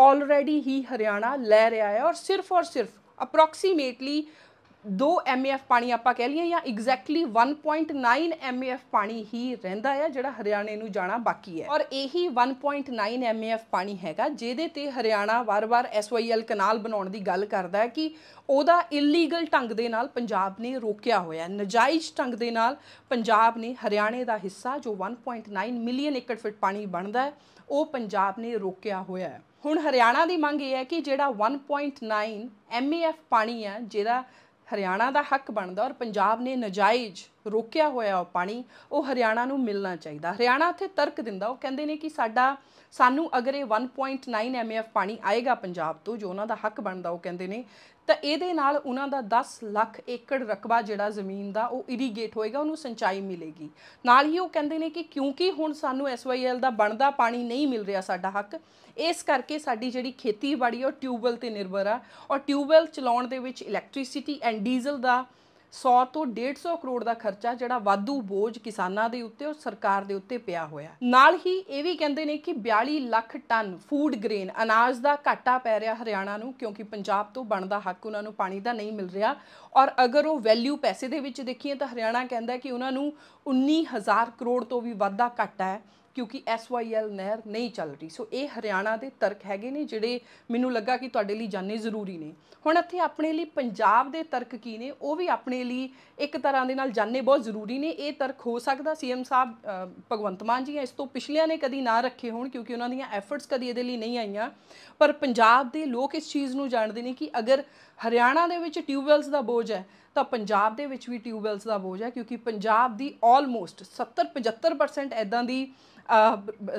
ਆਲਰੇਡੀ ਹੀ ਹਰਿਆਣਾ ਲੈ ਰਿਹਾ ਹੈ ਔਰ ਸਿਰਫ ਔਰ ਸਿਰਫ ਅਪਰੋਕਸੀਮੇਟਲੀ 2 ਐਮਏਐਫ ਪਾਣੀ ਆਪਾਂ ਕਹਿ ਲਈਏ ਜਾਂ ਐਗਜ਼ੈਕਟਲੀ 1.9 ਐਮਏਐਫ ਪਾਣੀ ਹੀ ਰਹਿੰਦਾ ਹੈ ਜਿਹੜਾ ਹਰਿਆਣੇ ਨੂੰ ਜਾਣਾ ਬਾਕੀ ਹੈ ਔਰ ਇਹੀ 1.9 ਐਮਏਐਫ ਪਾਣੀ ਹੈਗਾ ਜਿਹਦੇ ਤੇ ਹਰਿਆਣਾ ਵਾਰ-ਵਾਰ ਐਸਵਾਈਐਲ ਕਨਾਲ ਬਣਾਉਣ ਦੀ ਗੱਲ ਕਰਦਾ ਹੈ ਕਿ ਉਹਦਾ ਇਲੀਗਲ ਢੰਗ ਦੇ ਨਾਲ ਪੰਜਾਬ ਨੇ ਰੋਕਿਆ ਹੋਇਆ ਹੈ ਨਜਾਇਜ਼ ਢੰਗ ਦੇ ਨਾਲ ਪੰਜਾਬ ਨੇ ਹਰਿਆਣੇ ਦਾ ਹਿੱਸਾ ਜੋ 1.9 ਮਿਲੀਅਨ ਏਕੜ ਫਿਟ ਪਾਣੀ ਬਣਦਾ ਹੈ ਉਹ ਪੰਜਾਬ ਨੇ ਰੋਕਿਆ ਹੋਇਆ ਹੈ ਹੁਣ ਹਰਿਆਣਾ ਦੀ ਮੰਗ ਇਹ ਹੈ ਕਿ ਜਿਹੜਾ 1.9 ਐਮਏਐਫ ਪਾਣੀ ਹੈ ਜਿਹੜਾ ਹਰਿਆਣਾ ਦਾ ਹੱਕ ਬਣਦਾ ਔਰ ਪੰਜਾਬ ਨੇ ਨਜਾਇਜ਼ ਰੋਕਿਆ ਹੋਇਆ ਉਹ ਪਾਣੀ ਉਹ ਹਰਿਆਣਾ ਨੂੰ ਮਿਲਣਾ ਚਾਹੀਦਾ ਹਰਿਆਣਾ ਇੱਥੇ ਤਰਕ ਦਿੰਦਾ ਉਹ ਕਹਿੰਦੇ ਨੇ ਕਿ ਸਾਡਾ ਸਾਨੂੰ ਅਗਰ ਇਹ 1.9 ਐਮਐਫ ਪਾਣੀ ਆਏਗਾ ਪੰਜਾਬ ਤੋਂ ਜੋ ਉਹਨਾਂ ਦਾ ਹੱਕ ਬਣਦਾ ਉਹ ਕਹਿੰਦੇ ਨੇ ਤਾਂ ਇਹਦੇ ਨਾਲ ਉਹਨਾਂ ਦਾ 10 ਲੱਖ ਏਕੜ ਰਕਬਾ ਜਿਹੜਾ ਜ਼ਮੀਨ ਦਾ ਉਹ ਇਰੀਗੇਟ ਹੋਏਗਾ ਉਹਨੂੰ ਸਿੰਚਾਈ ਮਿਲੇਗੀ ਨਾਲ ਹੀ ਉਹ ਕਹਿੰਦੇ ਨੇ ਕਿ ਕਿਉਂਕਿ ਹੁਣ ਸਾਨੂੰ ਐਸਵਾਈਐਲ ਦਾ ਬਣਦਾ ਪਾਣੀ ਨਹੀਂ ਮਿਲ ਰਿਹਾ ਸਾਡਾ ਹੱਕ ਇਸ ਕਰਕੇ ਸਾਡੀ ਜਿਹੜੀ ਖੇਤੀਬਾੜੀ ਉਹ ਟਿਊਬਵੈਲ ਤੇ ਨਿਰਭਰ ਆ ਔਰ ਟਿਊਬਵੈਲ ਚਲਾਉਣ ਦੇ ਵਿੱਚ ਇਲੈਕਟ੍ਰਿਸਿਟੀ ਐਂਡ ਡੀਜ਼ਲ ਦਾ 100 ਤੋਂ 150 ਕਰੋੜ ਦਾ ਖਰਚਾ ਜਿਹੜਾ ਵਾਧੂ ਬੋਝ ਕਿਸਾਨਾਂ ਦੇ ਉੱਤੇ ਔਰ ਸਰਕਾਰ ਦੇ ਉੱਤੇ ਪਿਆ ਹੋਇਆ ਨਾਲ ਹੀ ਇਹ ਵੀ ਕਹਿੰਦੇ ਨੇ ਕਿ 42 ਲੱਖ ਟਨ ਫੂਡ ਗ੍ਰੇਨ ਅਨਾਜ ਦਾ ਘਾਟਾ ਪੈ ਰਿਹਾ ਹਰਿਆਣਾ ਨੂੰ ਕਿਉਂਕਿ ਪੰਜਾਬ ਤੋਂ ਬਣਦਾ ਹੱਕ ਉਹਨਾਂ ਨੂੰ ਪਾਣੀ ਦਾ ਨਹੀਂ ਮਿਲ ਰਿਹਾ ਔਰ ਅਗਰ ਉਹ ਵੈਲਿਊ ਪੈਸੇ ਦੇ ਵਿੱਚ ਦੇਖੀਏ ਤਾਂ ਹਰਿਆਣਾ ਕਹਿੰਦਾ ਕਿ ਉਹਨਾਂ ਨੂੰ 19000 ਕਰੋੜ ਤੋਂ ਵੀ ਵੱਧ ਦਾ ਘਾਟਾ ਹੈ ਕਿਉਂਕਿ ਐਸਵਾਈਐਲ ਨਹਿਰ ਨਹੀਂ ਚੱਲ ਰਹੀ ਸੋ ਇਹ ਹਰਿਆਣਾ ਦੇ ਤਰਕ ਹੈਗੇ ਨੇ ਜਿਹੜੇ ਮੈਨੂੰ ਲੱਗਾ ਕਿ ਤੁਹਾਡੇ ਲਈ ਜਾਣੇ ਜ਼ਰੂਰੀ ਨੇ ਹੁਣ ਇੱਥੇ ਆਪਣੇ ਲਈ ਪੰਜਾਬ ਦੇ ਤਰਕ ਕੀ ਨੇ ਉਹ ਵੀ ਆਪਣੇ ਲਈ ਇੱਕ ਤਰ੍ਹਾਂ ਦੇ ਨਾਲ ਜਾਣੇ ਬਹੁਤ ਜ਼ਰੂਰੀ ਨੇ ਇਹ ਤਰਕ ਹੋ ਸਕਦਾ ਸੀਐਮ ਸਾਹਿਬ ਭਗਵੰਤ ਮਾਨ ਜੀ ਇਸ ਤੋਂ ਪਿਛਲਿਆਂ ਨੇ ਕਦੀ ਨਾ ਰੱਖੇ ਹੋਣ ਕਿਉਂਕਿ ਉਹਨਾਂ ਦੀਆਂ ਐਫਰਟਸ ਕਦੀ ਇਹਦੇ ਲਈ ਨਹੀਂ ਆਈਆਂ ਪਰ ਪੰਜਾਬ ਦੇ ਲੋਕ ਇਸ ਚੀਜ਼ ਨੂੰ ਜਾਣਦੇ ਨੇ ਕਿ ਅਗਰ ਹਰਿਆਣਾ ਦੇ ਵਿੱਚ ਟਿਊਬਵੈਲਸ ਦਾ ਬੋਝ ਹੈ ਤਾਂ ਪੰਜਾਬ ਦੇ ਵਿੱਚ ਵੀ ਟਿਊਬਵੈਲਸ ਦਾ ਬੋਝ ਹੈ ਕਿਉਂਕਿ ਪੰਜਾਬ ਦੀ ਆਲਮੋਸਟ 70-75% ਐਦਾਂ ਦੀ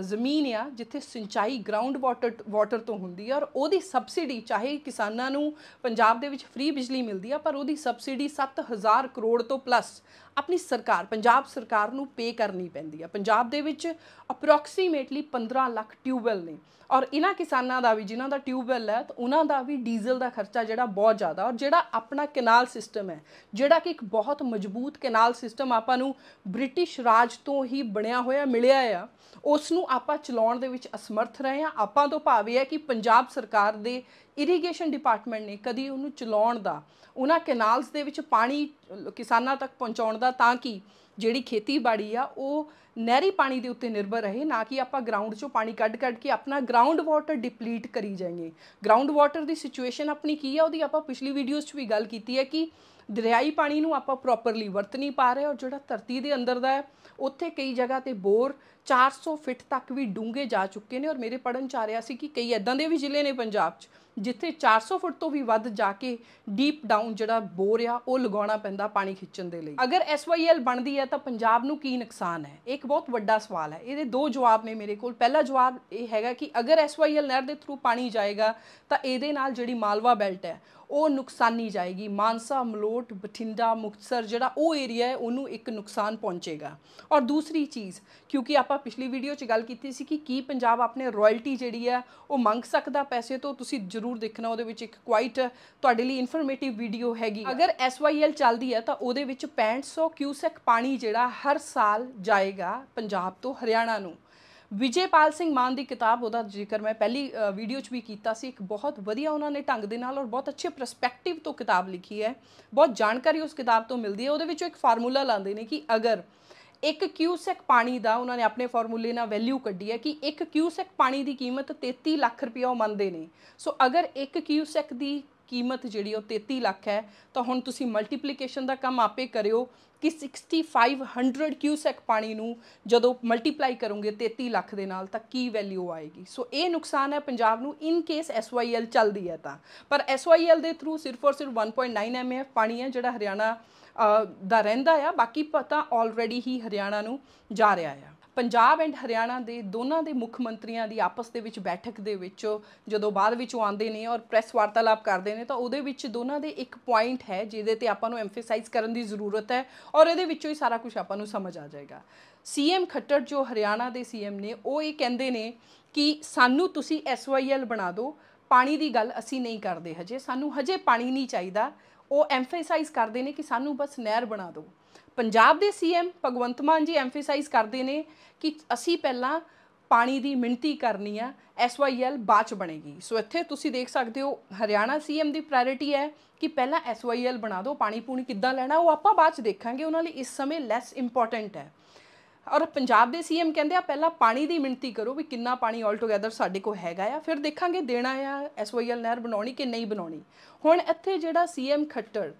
ਜ਼ਮੀਨ ਆ ਜਿੱਥੇ ਸਿੰਚਾਈ ਗਰਾਊਂਡ ਵਾਟਰ ਵਾਟਰ ਤੋਂ ਹੁੰਦੀ ਹੈ ਔਰ ਉਹਦੀ ਸਬਸਿਡੀ ਚਾਹੇ ਕਿਸਾਨਾਂ ਨੂੰ ਪੰਜਾਬ ਦੇ ਵਿੱਚ ਫ੍ਰੀ ਬਿਜਲੀ ਮਿਲਦੀ ਆ ਪਰ ਉਹਦੀ ਸਬਸਿਡੀ 7000 ਕਰੋੜ ਤੋਂ ਪਲੱਸ ਆਪਣੀ ਸਰਕਾਰ ਪੰਜਾਬ ਸਰਕਾਰ ਨੂੰ ਪੇ ਕਰਨੀ ਪੈਂਦੀ ਆ ਪੰਜਾਬ ਦੇ ਵਿੱਚ ਅਪਰੋਕਸੀਮੇਟਲੀ 15 ਲੱਖ ਟਿਊਬਵੈਲ ਨੇ ਔਰ ਇਹਨਾਂ ਕਿਸਾਨਾਂ ਦਾ ਵੀ ਜਿਨ੍ਹਾਂ ਦਾ ਟਿਊਬਵੈਲ ਹੈ ਤਾਂ ਉਹਨਾਂ ਦਾ ਵੀ ਡੀਜ਼ਲ ਦਾ ਖਰਚਾ ਜਿਹੜਾ ਬਹੁਤ ਬਹੁਤ ਜ਼ਿਆਦਾ ਔਰ ਜਿਹੜਾ ਆਪਣਾ ਕੈਨਾਲ ਸਿਸਟਮ ਹੈ ਜਿਹੜਾ ਕਿ ਇੱਕ ਬਹੁਤ ਮਜ਼ਬੂਤ ਕੈਨਾਲ ਸਿਸਟਮ ਆਪਾਂ ਨੂੰ ਬ੍ਰਿਟਿਸ਼ ਰਾਜ ਤੋਂ ਹੀ ਬਣਿਆ ਹੋਇਆ ਮਿਲਿਆ ਆ ਉਸ ਨੂੰ ਆਪਾਂ ਚਲਾਉਣ ਦੇ ਵਿੱਚ ਅਸਮਰਥ ਰਹੇ ਆ ਆਪਾਂ ਤੋਂ ਭਾਵੇਂ ਹੈ ਕਿ ਪੰਜਾਬ ਸਰਕਾਰ ਦੇ ਇਰੀਗੇਸ਼ਨ ਡਿਪਾਰਟਮੈਂਟ ਨੇ ਕਦੀ ਉਹਨੂੰ ਚਲਾਉਣ ਦਾ ਉਹਨਾਂ ਕੈਨਾਲਸ ਦੇ ਵਿੱਚ ਪਾਣੀ ਕਿਸਾਨਾਂ ਤੱਕ ਪਹੁੰਚਾਉਣ ਦਾ ਤਾਂ ਕਿ ਜਿਹੜੀ ਖੇਤੀਬਾੜੀ ਆ ਉਹ ਨਹਿਰੀ ਪਾਣੀ ਦੇ ਉੱਤੇ ਨਿਰਭਰ ਰਹੇ ਨਾ ਕਿ ਆਪਾਂ ਗਰਾਊਂਡ 'ਚੋਂ ਪਾਣੀ ਕੱਢ-ਕੱਢ ਕੇ ਆਪਣਾ ਗਰਾਊਂਡ ਵਾਟਰ ਡਿਪਲੀਟ ਕਰੀ ਜਾਈਏ ਗਰਾਊਂਡ ਵਾਟਰ ਦੀ ਸਿਚੁਏਸ਼ਨ ਆਪਣੀ ਕੀ ਆ ਉਹਦੀ ਆਪਾਂ ਪਿਛਲੀ ਵੀਡੀਓਜ਼ 'ਚ ਵੀ ਗੱਲ ਕੀਤੀ ਹੈ ਕਿ ਦਰਿਆਈ ਪਾਣੀ ਨੂੰ ਆਪਾਂ ਪ੍ਰੋਪਰਲੀ ਵਰਤ ਨਹੀਂ ਪਾ ਰਹੇ ਔਰ ਜਿਹੜਾ ਧਰਤੀ ਦੇ ਅੰਦਰ ਦਾ ਹੈ ਉੱਥੇ ਕਈ ਜਗ੍ਹਾ ਤੇ ਬੋਰ 400 ਫਿਟ ਤੱਕ ਵੀ ਡੂੰਘੇ ਜਾ ਚੁੱਕੇ ਨੇ ਔਰ ਮੇਰੇ ਪੜਨ ਚ ਆ ਰਿਹਾ ਸੀ ਕਿ ਕਈ ਐਦਾਂ ਦੇ ਵੀ ਜ਼ਿਲ੍ਹੇ ਨੇ ਪੰਜਾਬ 'ਚ ਜਿੱਥੇ 400 ਫੁੱਟ ਤੋਂ ਵੀ ਵੱਧ ਜਾ ਕੇ ਡੀਪ ਡਾਊਨ ਜਿਹੜਾ ਬੋਰ ਆ ਉਹ ਲਗਾਉਣਾ ਪੈਂਦਾ ਪਾਣੀ ਖਿੱਚਣ ਦੇ ਲਈ ਅਗਰ ਐਸਵਾਈਐਲ ਬਣਦੀ ਹੈ ਤਾਂ ਪੰਜਾਬ ਨੂੰ ਕੀ ਨੁਕਸਾਨ ਹੈ ਇੱਕ ਬਹੁਤ ਵੱਡਾ ਸਵਾਲ ਹੈ ਇਹਦੇ ਦੋ ਜਵਾਬ ਨੇ ਮੇਰੇ ਕੋਲ ਪਹਿਲਾ ਜਵਾਬ ਇਹ ਹੈਗਾ ਕਿ ਅਗਰ ਐਸਵਾਈਐਲ ਨਹਿਰ ਦੇ ਥਰੂ ਪਾਣੀ ਜਾਏਗਾ ਤਾਂ ਇਹਦੇ ਨਾਲ ਜਿਹੜੀ ਮਾਲਵਾ ਬੈਲਟ ਹੈ ਉਹ ਨੁਕਸਾਨੀ ਜਾਏਗੀ ਮਾਨਸਾ ਮਲੋਟ ਬਠਿੰਡਾ ਮੁਕਤਸਰ ਜਿਹੜਾ ਉਹ ਏਰੀਆ ਹੈ ਉਹਨੂੰ ਇੱਕ ਨੁਕਸਾਨ ਪਹੁੰਚੇਗਾ ਔਰ ਦੂਸਰੀ ਚੀਜ਼ ਕਿਉਂਕਿ ਆਪ ਆਪਾਂ ਪਿਛਲੀ ਵੀਡੀਓ 'ਚ ਗੱਲ ਕੀਤੀ ਸੀ ਕਿ ਕੀ ਪੰਜਾਬ ਆਪਣੇ ਰਾਇਲਟੀ ਜਿਹੜੀ ਹੈ ਉਹ ਮੰਗ ਸਕਦਾ ਪੈਸੇ ਤੋਂ ਤੁਸੀਂ ਜ਼ਰੂਰ ਦੇਖਣਾ ਉਹਦੇ ਵਿੱਚ ਇੱਕ ਕੁਆਇਟ ਤੁਹਾਡੇ ਲਈ ਇਨਫੋਰਮੇਟਿਵ ਵੀਡੀਓ ਹੈਗੀ ਅਗਰ ਐਸਵਾਈਐਲ ਚੱਲਦੀ ਹੈ ਤਾਂ ਉਹਦੇ ਵਿੱਚ 6500 ਕਿਊਸੈਕ ਪਾਣੀ ਜਿਹੜਾ ਹਰ ਸਾਲ ਜਾਏਗਾ ਪੰਜਾਬ ਤੋਂ ਹਰਿਆਣਾ ਨੂੰ ਵਿਜੇਪਾਲ ਸਿੰਘ ਮਾਨ ਦੀ ਕਿਤਾਬ ਉਹਦਾ ਜ਼ਿਕਰ ਮੈਂ ਪਹਿਲੀ ਵੀਡੀਓ 'ਚ ਵੀ ਕੀਤਾ ਸੀ ਇੱਕ ਬਹੁਤ ਵਧੀਆ ਉਹਨਾਂ ਨੇ ਢੰਗ ਦੇ ਨਾਲ ਔਰ ਬਹੁਤ ਅੱਛੇ ਪਰਸਪੈਕਟਿਵ ਤੋਂ ਕਿਤਾਬ ਲਿਖੀ ਹੈ ਬਹੁਤ ਜਾਣਕਾਰੀ ਉਸ ਕਿਤਾਬ ਤੋਂ ਮਿਲਦੀ ਹੈ ਉਹਦੇ ਵਿੱਚੋਂ ਇੱਕ ਫਾਰਮੂਲਾ ਲਾਉਂਦੇ ਨੇ ਕਿ ਅਗਰ ਇੱਕ ਕਿਊਸੈਕ ਪਾਣੀ ਦਾ ਉਹਨਾਂ ਨੇ ਆਪਣੇ ਫਾਰਮੂਲੇ ਨਾਲ ਵੈਲਿਊ ਕੱਢੀ ਹੈ ਕਿ ਇੱਕ ਕਿਊਸੈਕ ਪਾਣੀ ਦੀ ਕੀਮਤ 33 ਲੱਖ ਰੁਪਇਆ ਉਹ ਮੰਨਦੇ ਨੇ ਸੋ ਅਗਰ ਇੱਕ ਕਿਊਸੈਕ ਦੀ ਕੀਮਤ ਜਿਹੜੀ ਉਹ 33 ਲੱਖ ਹੈ ਤਾਂ ਹੁਣ ਤੁਸੀਂ ਮਲਟੀਪਲੀਕੇਸ਼ਨ ਦਾ ਕੰਮ ਆਪੇ ਕਰਿਓ ਕਿ 6500 ਕਿਊਸੈਕ ਪਾਣੀ ਨੂੰ ਜਦੋਂ ਮਲਟੀਪਲਾਈ ਕਰੋਗੇ 33 ਲੱਖ ਦੇ ਨਾਲ ਤਾਂ ਕੀ ਵੈਲਿਊ ਆਏਗੀ ਸੋ ਇਹ ਨੁਕਸਾਨ ਹੈ ਪੰਜਾਬ ਨੂੰ ਇਨ ਕੇਸ ਐਸਵਾਈਐਲ ਚੱਲਦੀ ਹੈ ਤਾਂ ਪਰ ਐਸਵਾਈਐਲ ਦੇ ਥਰੂ ਸਿਰਫ ਔਰ ਸਿਰਫ 1.9 ਐਮਐਫ ਪਾਣੀ ਹੈ ਜਿਹੜਾ ਹਰਿਆਣਾ ਦਾ ਰਹਿੰਦਾ ਆ ਬਾਕੀ ਪਤਾ ਆਲਰੇਡੀ ਹੀ ਹਰਿਆਣਾ ਨੂੰ ਜਾ ਰਿਹਾ ਆ ਪੰਜਾਬ ਐਂਡ ਹਰਿਆਣਾ ਦੇ ਦੋਨਾਂ ਦੇ ਮੁੱਖ ਮੰਤਰੀਆਂ ਦੀ ਆਪਸ ਦੇ ਵਿੱਚ ਬੈਠਕ ਦੇ ਵਿੱਚ ਜਦੋਂ ਬਾਅਦ ਵਿੱਚ ਆਉਂਦੇ ਨੇ ਔਰ ਪ੍ਰੈਸ ਵਾਰਤਾਲਾਪ ਕਰਦੇ ਨੇ ਤਾਂ ਉਹਦੇ ਵਿੱਚ ਦੋਨਾਂ ਦੇ ਇੱਕ ਪੁਆਇੰਟ ਹੈ ਜਿਹਦੇ ਤੇ ਆਪਾਂ ਨੂੰ ਐਮਫਸਾਈਜ਼ ਕਰਨ ਦੀ ਜ਼ਰੂਰਤ ਹੈ ਔਰ ਇਹਦੇ ਵਿੱਚੋਂ ਹੀ ਸਾਰਾ ਕੁਝ ਆਪਾਂ ਨੂੰ ਸਮਝ ਆ ਜਾਏਗਾ ਸੀਐਮ ਖੱਟਰ ਜੋ ਹਰਿਆਣਾ ਦੇ ਸੀਐਮ ਨੇ ਉਹ ਇਹ ਕਹਿੰਦੇ ਨੇ ਕਿ ਸਾਨੂੰ ਤੁਸੀਂ ਐਸਵਾਈਐਲ ਬਣਾ ਦਿਓ ਪਾਣੀ ਦੀ ਗੱਲ ਅਸੀਂ ਨਹੀਂ ਕਰਦੇ ਹਜੇ ਸਾਨੂੰ ਹਜੇ ਪਾਣੀ ਨਹੀਂ ਚਾਹੀਦਾ ਉਹ ਐਮਫੇਸਾਈਜ਼ ਕਰਦੇ ਨੇ ਕਿ ਸਾਨੂੰ ਬਸ ਨਹਿਰ ਬਣਾ ਦਿਓ ਪੰਜਾਬ ਦੇ ਸੀਐਮ ਭਗਵੰਤ ਮਾਨ ਜੀ ਐਮਫੇਸਾਈਜ਼ ਕਰਦੇ ਨੇ ਕਿ ਅਸੀਂ ਪਹਿਲਾਂ ਪਾਣੀ ਦੀ ਮਿੰਤੀ ਕਰਨੀ ਆ ਐਸਵਾਈਐਲ ਬਾਅਦ ਚ ਬਣੇਗੀ ਸੋ ਇੱਥੇ ਤੁਸੀਂ ਦੇਖ ਸਕਦੇ ਹੋ ਹਰਿਆਣਾ ਸੀਐਮ ਦੀ ਪ੍ਰਾਇੋਰਟੀ ਹੈ ਕਿ ਪਹਿਲਾਂ ਐਸਵਾਈਐਲ ਬਣਾ ਦਿਓ ਪਾਣੀ ਪੂਣੀ ਕਿੱਦਾਂ ਲੈਣਾ ਉਹ ਆਪਾਂ ਬਾਅਦ ਚ ਦੇਖਾਂਗੇ ਉਹਨਾਂ ਲਈ ਇਸ ਸਮੇਂ ਲੈਸ ਇੰਪੋਰਟੈਂਟ ਹੈ ਔਰ ਪੰਜਾਬ ਦੇ ਸੀਐਮ ਕਹਿੰਦੇ ਆ ਪਹਿਲਾਂ ਪਾਣੀ ਦੀ ਮਿੰਤੀ ਕਰੋ ਵੀ ਕਿੰਨਾ ਪਾਣੀ ਆਲ ਟੁਗੇਦਰ ਸਾਡੇ ਕੋਲ ਹੈਗਾ ਆ ਫਿਰ ਦੇਖਾਂਗੇ ਦੇਣਾ ਆ ਐਸਓਐਲ ਨਹਿਰ ਬਣਾਉਣੀ ਕਿ ਨਹੀਂ ਬਣਾਉਣੀ ਹੁਣ ਇੱਥੇ ਜਿਹੜਾ ਸੀਐਮ ਖੱਟਰ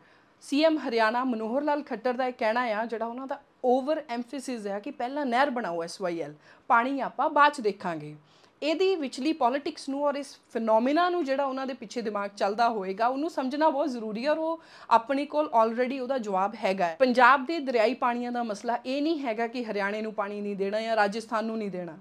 ਸੀਐਮ ਹਰਿਆਣਾ ਮਨੋਹਰ ਲਾਲ ਖੱਟਰ ਦਾ ਇਹ ਕਹਿਣਾ ਆ ਜਿਹੜਾ ਉਹਨਾਂ ਦਾ ਓਵਰ ਐਮਫਸਿਸ ਹੈ ਕਿ ਪਹਿਲਾਂ ਨਹਿਰ ਬਣਾਓ ਐਸਵਾਈਐਲ ਪਾਣੀ ਆਪਾਂ ਬਾਅਦ ਚ ਦੇਖਾਂਗੇ ਇਹਦੀ ਵਿਚਲੀ ਪੋਲਿਟਿਕਸ ਨੂੰ ਔਰ ਇਸ ਫੀਨੋਮੀਨਾ ਨੂੰ ਜਿਹੜਾ ਉਹਨਾਂ ਦੇ ਪਿੱਛੇ ਦਿਮਾਗ ਚੱਲਦਾ ਹੋਏਗਾ ਉਹਨੂੰ ਸਮਝਣਾ ਬਹੁਤ ਜ਼ਰੂਰੀ ਹੈ ਔਰ ਉਹ ਆਪਣੇ ਕੋਲ ਆਲਰੇਡੀ ਉਹਦਾ ਜਵਾਬ ਹੈਗਾ ਹੈ ਪੰਜਾਬ ਦੇ ਦਰਿਆਈ ਪਾਣੀਆਂ ਦਾ ਮਸਲਾ ਇਹ ਨਹੀਂ ਹੈਗਾ ਕਿ ਹਰਿਆਣੇ ਨੂੰ ਪਾਣੀ ਨਹੀਂ ਦੇਣਾ ਜਾਂ ਰਾਜਸਥਾਨ ਨੂੰ ਨਹੀਂ ਦੇਣਾ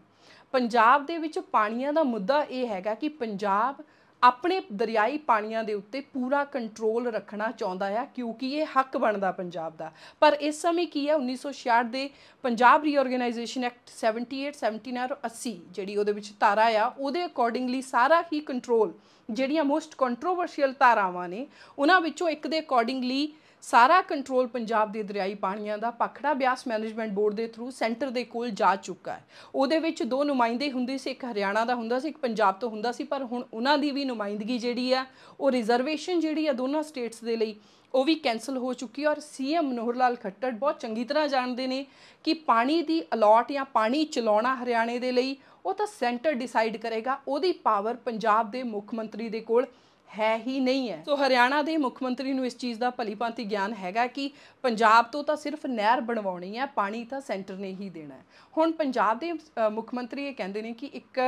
ਪੰਜਾਬ ਦੇ ਵਿੱਚ ਪਾਣੀਆਂ ਦਾ ਮੁੱਦਾ ਇਹ ਹੈਗਾ ਕਿ ਪੰਜਾਬ ਆਪਣੇ ਦਰਿਆਈ ਪਾਣੀਆਂ ਦੇ ਉੱਤੇ ਪੂਰਾ ਕੰਟਰੋਲ ਰੱਖਣਾ ਚਾਹੁੰਦਾ ਹੈ ਕਿਉਂਕਿ ਇਹ ਹੱਕ ਬਣਦਾ ਪੰਜਾਬ ਦਾ ਪਰ ਇਸ ਸਮੇਂ ਕੀ ਹੈ 1966 ਦੇ ਪੰਜਾਬ ਰੀਆਰਗੇਨਾਈਜੇਸ਼ਨ ਐਕਟ 78 79 80 ਜਿਹੜੀ ਉਹਦੇ ਵਿੱਚ ਧਾਰਾ ਆ ਉਹਦੇ ਅਕੋਰਡਿੰਗਲੀ ਸਾਰਾ ਹੀ ਕੰਟਰੋਲ ਜਿਹੜੀਆਂ ਮੋਸਟ ਕੰਟਰੋਵਰਸ਼ੀਅਲ ਧਾਰਾਵਾਂ ਨੇ ਉਹਨਾਂ ਵਿੱਚੋਂ ਇੱਕ ਦੇ ਅਕੋਰਡਿੰਗਲੀ ਸਾਰਾ ਕੰਟਰੋਲ ਪੰਜਾਬ ਦੇ ਦਰਿਆਈ ਪਾਣੀਆਂ ਦਾ ਪਖੜਾ ਬਿਆਸ ਮੈਨੇਜਮੈਂਟ ਬੋਰਡ ਦੇ ਥਰੂ ਸੈਂਟਰ ਦੇ ਕੋਲ ਜਾ ਚੁੱਕਾ ਹੈ ਉਹਦੇ ਵਿੱਚ ਦੋ ਨੁਮਾਇੰਦੇ ਹੁੰਦੇ ਸੀ ਇੱਕ ਹਰਿਆਣਾ ਦਾ ਹੁੰਦਾ ਸੀ ਇੱਕ ਪੰਜਾਬ ਤੋਂ ਹੁੰਦਾ ਸੀ ਪਰ ਹੁਣ ਉਹਨਾਂ ਦੀ ਵੀ ਨੁਮਾਇੰਦਗੀ ਜਿਹੜੀ ਆ ਉਹ ਰਿਜ਼ਰਵੇਸ਼ਨ ਜਿਹੜੀ ਆ ਦੋਨਾਂ ਸਟੇਟਸ ਦੇ ਲਈ ਉਹ ਵੀ ਕੈਨਸਲ ਹੋ ਚੁੱਕੀ ਔਰ ਸੀਐਮ ਮਨੋਹਰ ਲਾਲ ਖੱਟੜ ਬਹੁਤ ਚੰਗੀ ਤਰ੍ਹਾਂ ਜਾਣਦੇ ਨੇ ਕਿ ਪਾਣੀ ਦੀ ਅਲਾਟ ਜਾਂ ਪਾਣੀ ਚਲਾਉਣਾ ਹਰਿਆਣੇ ਦੇ ਲਈ ਉਹ ਤਾਂ ਸੈਂਟਰ ਡਿਸਾਈਡ ਕਰੇਗਾ ਉਹਦੀ ਪਾਵਰ ਪੰਜਾਬ ਦੇ ਮੁੱਖ ਮੰਤਰੀ ਦੇ ਕੋਲ ਹੈ ਹੀ ਨਹੀਂ ਹੈ ਸੋ ਹਰਿਆਣਾ ਦੇ ਮੁੱਖ ਮੰਤਰੀ ਨੂੰ ਇਸ ਚੀਜ਼ ਦਾ ਭਾਂਤੀ ਗਿਆਨ ਹੈਗਾ ਕਿ ਪੰਜਾਬ ਤੋਂ ਤਾਂ ਸਿਰਫ ਨਹਿਰ ਬਣਵਾਉਣੀ ਹੈ ਪਾਣੀ ਤਾਂ ਸੈਂਟਰ ਨੇ ਹੀ ਦੇਣਾ ਹੈ ਹੁਣ ਪੰਜਾਬ ਦੇ ਮੁੱਖ ਮੰਤਰੀ ਇਹ ਕਹਿੰਦੇ ਨੇ ਕਿ ਇੱਕ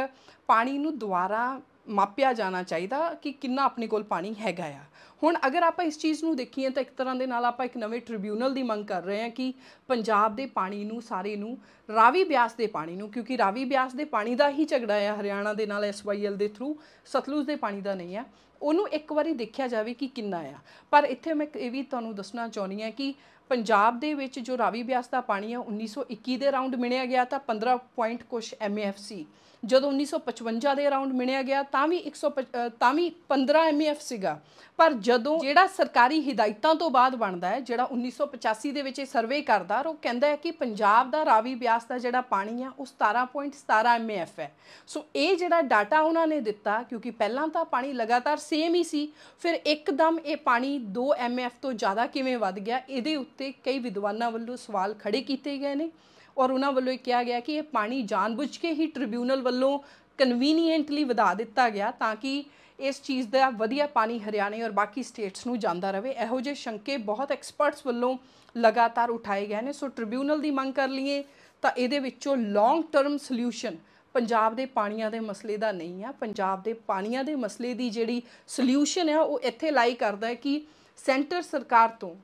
ਪਾਣੀ ਨੂੰ ਦੁਬਾਰਾ ਮਾਪਿਆ ਜਾਣਾ ਚਾਹੀਦਾ ਕਿ ਕਿੰਨਾ ਆਪਣੇ ਕੋਲ ਪਾਣੀ ਹੈਗਾ ਆ ਹੁਣ ਅਗਰ ਆਪਾਂ ਇਸ ਚੀਜ਼ ਨੂੰ ਦੇਖੀਏ ਤਾਂ ਇੱਕ ਤਰ੍ਹਾਂ ਦੇ ਨਾਲ ਆਪਾਂ ਇੱਕ ਨਵੇਂ ਟ੍ਰਿਬਿਊਨਲ ਦੀ ਮੰਗ ਕਰ ਰਹੇ ਹਾਂ ਕਿ ਪੰਜਾਬ ਦੇ ਪਾਣੀ ਨੂੰ ਸਾਰੇ ਨੂੰ ਰਾਵੀ ਬਿਆਸ ਦੇ ਪਾਣੀ ਨੂੰ ਕਿਉਂਕਿ ਰਾਵੀ ਬਿਆਸ ਦੇ ਪਾਣੀ ਦਾ ਹੀ ਝਗੜਾ ਆ ਹਰਿਆਣਾ ਦੇ ਨਾਲ ਐਸਵਾਈਐਲ ਦੇ ਥਰੂ ਸਤਲੁਜ ਦੇ ਪਾਣੀ ਦਾ ਨਹੀਂ ਆ ਉਹਨੂੰ ਇੱਕ ਵਾਰੀ ਦੇਖਿਆ ਜਾਵੇ ਕਿ ਕਿੰਨਾ ਆ ਪਰ ਇੱਥੇ ਮੈਂ ਇਹ ਵੀ ਤੁਹਾਨੂੰ ਦੱਸਣਾ ਚਾਹੁੰਦੀ ਹਾਂ ਕਿ ਪੰਜਾਬ ਦੇ ਵਿੱਚ ਜੋ ਰਾਵੀ ਬਿਆਸ ਦਾ ਪਾਣੀ ਆ 1921 ਦੇ ਰਾਉਂਡ ਮਿਣਿਆ ਗਿਆ ਤਾਂ 15 ਪੁਆਇੰਟ ਕੁਝ ਐਮਐਫਸੀ ਜਦੋਂ 1955 ਦੇ ਅਰਾਊਂਡ ਮਿਣਿਆ ਗਿਆ ਤਾਂ ਵੀ 100 ਤਾਂ ਵੀ 15 ਐਮਐਫ ਸੀਗਾ ਪਰ ਜਦੋਂ ਜਿਹੜਾ ਸਰਕਾਰੀ ਹਿਦਾਇਤਾਂ ਤੋਂ ਬਾਅਦ ਬਣਦਾ ਹੈ ਜਿਹੜਾ 1985 ਦੇ ਵਿੱਚ ਇਹ ਸਰਵੇ ਕਰਦਾ ਉਹ ਕਹਿੰਦਾ ਹੈ ਕਿ ਪੰਜਾਬ ਦਾ ਰਾਵੀ ਬਿਆਸ ਦਾ ਜਿਹੜਾ ਪਾਣੀ ਆ ਉਹ 17.17 ਐਮਐਫ ਹੈ ਸੋ ਇਹ ਜਿਹੜਾ ਡਾਟਾ ਉਹਨਾਂ ਨੇ ਦਿੱਤਾ ਕਿਉਂਕਿ ਪਹਿਲਾਂ ਤਾਂ ਪਾਣੀ ਲਗਾਤਾਰ ਸੇਮ ਹੀ ਸੀ ਫਿਰ ਇੱਕਦਮ ਇਹ ਪਾਣੀ 2 ਐਮਐਫ ਤੋਂ ਜ਼ਿਆਦਾ ਕਿਵੇਂ ਵੱਧ ਗਿਆ ਇਹਦੇ ਉੱਤੇ ਕਈ ਵਿਦਵਾਨਾਂ ਵੱਲੋਂ ਸਵਾਲ ਖੜੇ ਕੀਤੇ ਗਏ ਨੇ ਔਰ ਉਹਨਾਂ ਵੱਲੋਂ ਇਹ ਕਿਹਾ ਗਿਆ ਕਿ ਇਹ ਪਾਣੀ ਜਾਣਬੁੱਝ ਕੇ ਹੀ ਟ੍ਰਿਬਿਊਨਲ ਵੱਲੋਂ ਕਨਵੀਨੀਐਂਟਲੀ ਵਧਾ ਦਿੱਤਾ ਗਿਆ ਤਾਂ ਕਿ ਇਸ ਚੀਜ਼ ਦਾ ਵਧੀਆ ਪਾਣੀ ਹਰਿਆਣੇ ਔਰ ਬਾਕੀ ਸਟੇਟਸ ਨੂੰ ਜਾਂਦਾ ਰਹੇ ਇਹੋ ਜਿਹੇ ਸ਼ੰਕੇ ਬਹੁਤ ਐਕਸਪਰਟਸ ਵੱਲੋਂ ਲਗਾਤਾਰ ਉਠਾਏ ਗਏ ਨੇ ਸੋ ਟ੍ਰਿਬਿਊਨਲ ਦੀ ਮੰਗ ਕਰ ਲਈਏ ਤਾਂ ਇਹਦੇ ਵਿੱਚੋਂ ਲੌਂਗ ਟਰਮ ਸੋਲੂਸ਼ਨ ਪੰਜਾਬ ਦੇ ਪਾਣੀਆਂ ਦੇ ਮਸਲੇ ਦਾ ਨਹੀਂ ਆ ਪੰਜਾਬ ਦੇ ਪਾਣੀਆਂ ਦੇ ਮਸਲੇ ਦੀ ਜਿਹੜੀ ਸੋਲੂਸ਼ਨ ਆ ਉਹ ਇੱਥੇ ਲਾਈ ਕਰਦਾ ਹੈ ਕਿ ਸੈਂਟਰ ਸਰਕਾਰ ਤੋਂ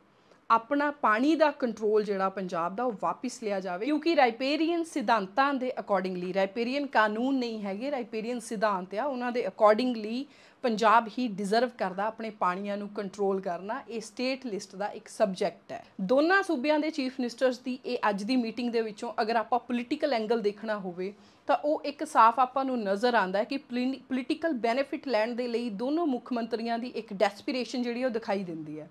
ਆਪਣਾ ਪਾਣੀ ਦਾ ਕੰਟਰੋਲ ਜਿਹੜਾ ਪੰਜਾਬ ਦਾ ਉਹ ਵਾਪਸ ਲਿਆ ਜਾਵੇ ਕਿਉਂਕਿ ਰਾਈਪੇਰੀਅਨ ਸਿਧਾਂਤਾਂ ਦੇ ਅਕੋਰਡਿੰਗਲੀ ਰਾਈਪੇਰੀਅਨ ਕਾਨੂੰਨ ਨਹੀਂ ਹੈਗੇ ਰਾਈਪੇਰੀਅਨ ਸਿਧਾਂਤ ਆ ਉਹਨਾਂ ਦੇ ਅਕੋਰਡਿੰਗਲੀ ਪੰਜਾਬ ਹੀ ਡਿਜ਼ਰਵ ਕਰਦਾ ਆਪਣੇ ਪਾਣੀਆਂ ਨੂੰ ਕੰਟਰੋਲ ਕਰਨਾ ਇਹ ਸਟੇਟ ਲਿਸਟ ਦਾ ਇੱਕ ਸਬਜੈਕਟ ਹੈ ਦੋਨਾਂ ਸੂਬਿਆਂ ਦੇ ਚੀਫ ਮਿਨਿਸਟਰਸ ਦੀ ਇਹ ਅੱਜ ਦੀ ਮੀਟਿੰਗ ਦੇ ਵਿੱਚੋਂ ਅਗਰ ਆਪਾਂ ਪੋਲੀਟੀਕਲ ਐਂਗਲ ਦੇਖਣਾ ਹੋਵੇ ਤਾਂ ਉਹ ਇੱਕ ਸਾਫ਼ ਆਪਾਂ ਨੂੰ ਨਜ਼ਰ ਆਂਦਾ ਹੈ ਕਿ ਪੋਲੀਟੀਕਲ ਬੈਨੀਫਿਟ ਲੈਣ ਦੇ ਲਈ ਦੋਨੋਂ ਮੁੱਖ ਮੰਤਰੀਆਂ ਦੀ ਇੱਕ ਡੈਸਪੀਰੇਸ਼ਨ ਜਿਹੜੀ ਉਹ ਦਿਖਾਈ ਦਿੰਦੀ ਹੈ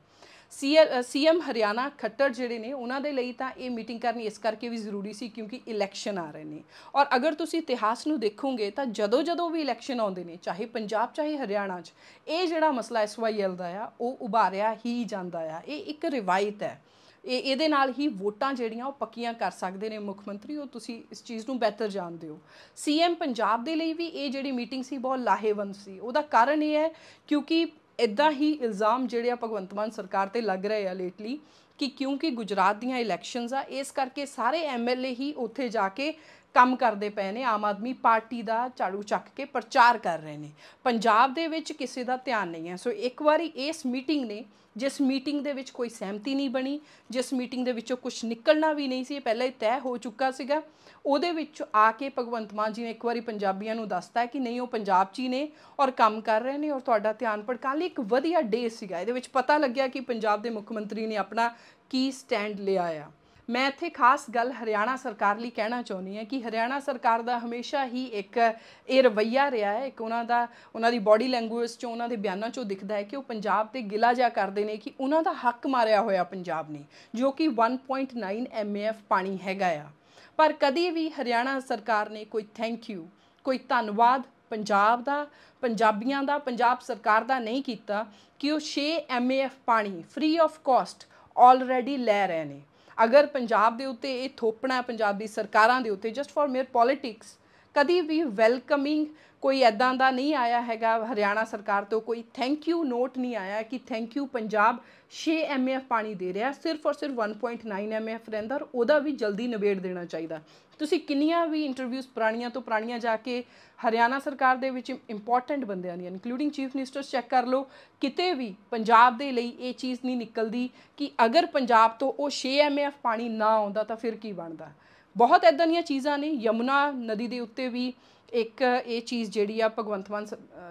ਸੀਐਮ ਹਰਿਆਣਾ ਖੱਟਰ ਜਿਹੜੇ ਨੇ ਉਹਨਾਂ ਦੇ ਲਈ ਤਾਂ ਇਹ ਮੀਟਿੰਗ ਕਰਨੀ ਇਸ ਕਰਕੇ ਵੀ ਜ਼ਰੂਰੀ ਸੀ ਕਿਉਂਕਿ ਇਲੈਕਸ਼ਨ ਆ ਰਹੇ ਨੇ ਔਰ ਅਗਰ ਤੁਸੀਂ ਇਤਿਹਾਸ ਨੂੰ ਦੇਖੋਗੇ ਤਾਂ ਜਦੋਂ-ਜਦੋਂ ਵੀ ਇਲੈਕਸ਼ਨ ਆਉਂਦੇ ਨੇ ਚਾਹੇ ਪੰਜਾਬ ਚਾਹੇ ਹਰਿਆਣਾ 'ਚ ਇਹ ਜਿਹੜਾ ਮਸਲਾ ਐਸਵਾਈਐਲ ਦਾ ਆ ਉਹ ਉਭਾਰਿਆ ਹੀ ਜਾਂਦਾ ਆ ਇਹ ਇੱਕ ਰਿਵਾਇਤ ਹੈ ਇਹ ਇਹਦੇ ਨਾਲ ਹੀ ਵੋਟਾਂ ਜਿਹੜੀਆਂ ਉਹ ਪੱਕੀਆਂ ਕਰ ਸਕਦੇ ਨੇ ਮੁੱਖ ਮੰਤਰੀ ਉਹ ਤੁਸੀਂ ਇਸ ਚੀਜ਼ ਨੂੰ ਬਿਹਤਰ ਜਾਣਦੇ ਹੋ ਸੀਐਮ ਪੰਜਾਬ ਦੇ ਲਈ ਵੀ ਇਹ ਜਿਹੜੀ ਮੀਟਿੰਗ ਸੀ ਬਹੁਤ ਲਾਹੇਵੰਦ ਸੀ ਉਹਦਾ ਕਾਰਨ ਇਹ ਹੈ ਕਿਉਂਕਿ ਇਦਾਂ ਹੀ ਇਲਜ਼ਾਮ ਜਿਹੜੇ ਆ ਭਗਵੰਤ ਮਾਨ ਸਰਕਾਰ ਤੇ ਲੱਗ ਰਹੇ ਆ ਲੇਟਲੀ ਕਿ ਕਿਉਂਕਿ ਗੁਜਰਾਤ ਦੀਆਂ ਇਲੈਕਸ਼ਨਸ ਆ ਇਸ ਕਰਕੇ ਸਾਰੇ ਐਮਐਲਏ ਹੀ ਉੱਥੇ ਜਾ ਕੇ ਕੰਮ ਕਰਦੇ ਪਏ ਨੇ ਆਮ ਆਦਮੀ ਪਾਰਟੀ ਦਾ ਝਾੜੂ ਚੱਕ ਕੇ ਪ੍ਰਚਾਰ ਕਰ ਰਹੇ ਨੇ ਪੰਜਾਬ ਦੇ ਵਿੱਚ ਕਿਸੇ ਦਾ ਧਿਆਨ ਨਹੀਂ ਹੈ ਸੋ ਇੱਕ ਵਾਰੀ ਇਸ ਮੀਟਿੰਗ ਨੇ ਜਿਸ ਮੀਟਿੰਗ ਦੇ ਵਿੱਚ ਕੋਈ ਸਹਿਮਤੀ ਨਹੀਂ ਬਣੀ ਜਿਸ ਮੀਟਿੰਗ ਦੇ ਵਿੱਚੋਂ ਕੁਝ ਨਿਕਲਣਾ ਵੀ ਨਹੀਂ ਸੀ ਇਹ ਪਹਿਲਾਂ ਹੀ ਤੈਅ ਹੋ ਚੁੱਕਾ ਸੀਗਾ ਉਹਦੇ ਵਿੱਚ ਆ ਕੇ ਭਗਵੰਤ ਮਾਨ ਜੀ ਨੇ ਇੱਕ ਵਾਰੀ ਪੰਜਾਬੀਆਂ ਨੂੰ ਦੱਸਤਾ ਕਿ ਨਹੀਂ ਉਹ ਪੰਜਾਬ 'ਚ ਹੀ ਨੇ ਔਰ ਕੰਮ ਕਰ ਰਹੇ ਨੇ ਔਰ ਤੁਹਾਡਾ ਧਿਆਨ ਭੜਕਾਉਣ ਲਈ ਇੱਕ ਵਧੀਆ ਡੇ ਸੀਗਾ ਇਹਦੇ ਵਿੱਚ ਪਤਾ ਲੱਗਿਆ ਕਿ ਪੰਜਾਬ ਦੇ ਮੁੱਖ ਮੰਤਰੀ ਨੇ ਆਪਣਾ ਕੀ ਸਟੈਂਡ ਲਿਆ ਆ ਮੈਂ ਇੱਥੇ ਖਾਸ ਗੱਲ ਹਰਿਆਣਾ ਸਰਕਾਰ ਲਈ ਕਹਿਣਾ ਚਾਹੁੰਦੀ ਹਾਂ ਕਿ ਹਰਿਆਣਾ ਸਰਕਾਰ ਦਾ ਹਮੇਸ਼ਾ ਹੀ ਇੱਕ ਇਹ ਰਵਈਆ ਰਿਹਾ ਹੈ ਕਿ ਉਹਨਾਂ ਦਾ ਉਹਨਾਂ ਦੀ ਬਾਡੀ ਲੈਂਗੁਏਜ ਚੋਂ ਉਹਨਾਂ ਦੇ ਬਿਆਨਾਂ ਚੋਂ ਦਿਖਦਾ ਹੈ ਕਿ ਉਹ ਪੰਜਾਬ ਤੇ ਗਿਲਾ ਜਾ ਕਰਦੇ ਨੇ ਕਿ ਉਹਨਾਂ ਦਾ ਹੱਕ ਮਾਰਿਆ ਹੋਇਆ ਪੰਜਾਬ ਨੇ ਜੋ ਕਿ 1.9 ਐਮਐਫ ਪਾਣੀ ਹੈਗਾ ਆ ਪਰ ਕਦੀ ਵੀ ਹਰਿਆਣਾ ਸਰਕਾਰ ਨੇ ਕੋਈ ਥੈਂਕ ਯੂ ਕੋਈ ਧੰਨਵਾਦ ਪੰਜਾਬ ਦਾ ਪੰਜਾਬੀਆਂ ਦਾ ਪੰਜਾਬ ਸਰਕਾਰ ਦਾ ਨਹੀਂ ਕੀਤਾ ਕਿ ਉਹ 6 ਐਮਐਫ ਪਾਣੀ ਫ੍ਰੀ ਆਫ ਕਾਸਟ ਆਲਰੇਡੀ ਲੈ ਰਹੇ ਨੇ ਅਗਰ ਪੰਜਾਬ ਦੇ ਉੱਤੇ ਇਹ ਥੋਪਣਾ ਪੰਜਾਬ ਦੀ ਸਰਕਾਰਾਂ ਦੇ ਉੱਤੇ ਜਸਟ ਫॉर ਮੇਅਰ ਪੋਲਿਟਿਕਸ ਕਦੀ ਵੀ ਵੈਲਕਮਿੰਗ ਕੋਈ ਐਦਾਂ ਦਾ ਨਹੀਂ ਆਇਆ ਹੈਗਾ ਹਰਿਆਣਾ ਸਰਕਾਰ ਤੋਂ ਕੋਈ ਥੈਂਕ ਯੂ ਨੋਟ ਨਹੀਂ ਆਇਆ ਕਿ ਥੈਂਕ ਯੂ ਪੰਜਾਬ 6 ਐਮਐਫ ਪਾਣੀ ਦੇ ਰਿਹਾ ਸਿਰਫ ਔਰ ਸਿਰਫ 1.9 ਐਮਐਫ ਰਹਿੰਦਾ ਔਰ ਉਹਦਾ ਵੀ ਜਲਦੀ ਨਿਬੇੜ ਦੇਣਾ ਚਾਹੀਦਾ ਤੁਸੀਂ ਕਿੰਨੀਆਂ ਵੀ ਇੰਟਰਵਿਊਜ਼ ਪੁਰਾਣੀਆਂ ਤੋਂ ਪੁਰਾਣੀਆਂ ਜਾ ਕੇ ਹਰਿਆਣਾ ਸਰਕਾਰ ਦੇ ਵਿੱਚ ਇੰਪੋਰਟੈਂਟ ਬੰਦਿਆਂ ਦੀ ਇਨਕਲੂਡਿੰਗ ਚੀਫ ਮਿਨਿਸਟਰ ਚੈੱਕ ਕਰ ਲਓ ਕਿਤੇ ਵੀ ਪੰਜਾਬ ਦੇ ਲਈ ਇਹ ਚੀਜ਼ ਨਹੀਂ ਨਿਕਲਦੀ ਕਿ ਅਗਰ ਪੰਜਾਬ ਤੋਂ ਉਹ 6 ਐਮਐਫ ਪਾਣੀ ਨਾ ਆਉਂਦਾ ਤਾਂ ਫਿਰ ਕੀ ਬਣਦਾ ਬਹੁਤ ਐਦਾਂ ਦੀਆਂ ਚੀਜ਼ਾਂ ਨੇ ਯਮੁਨਾ ਨਦੀ ਦੇ ਉੱਤੇ ਵੀ ਇੱਕ ਇਹ ਚੀਜ਼ ਜਿਹੜੀ ਆ ਭਗਵੰਤ ਮਾਨ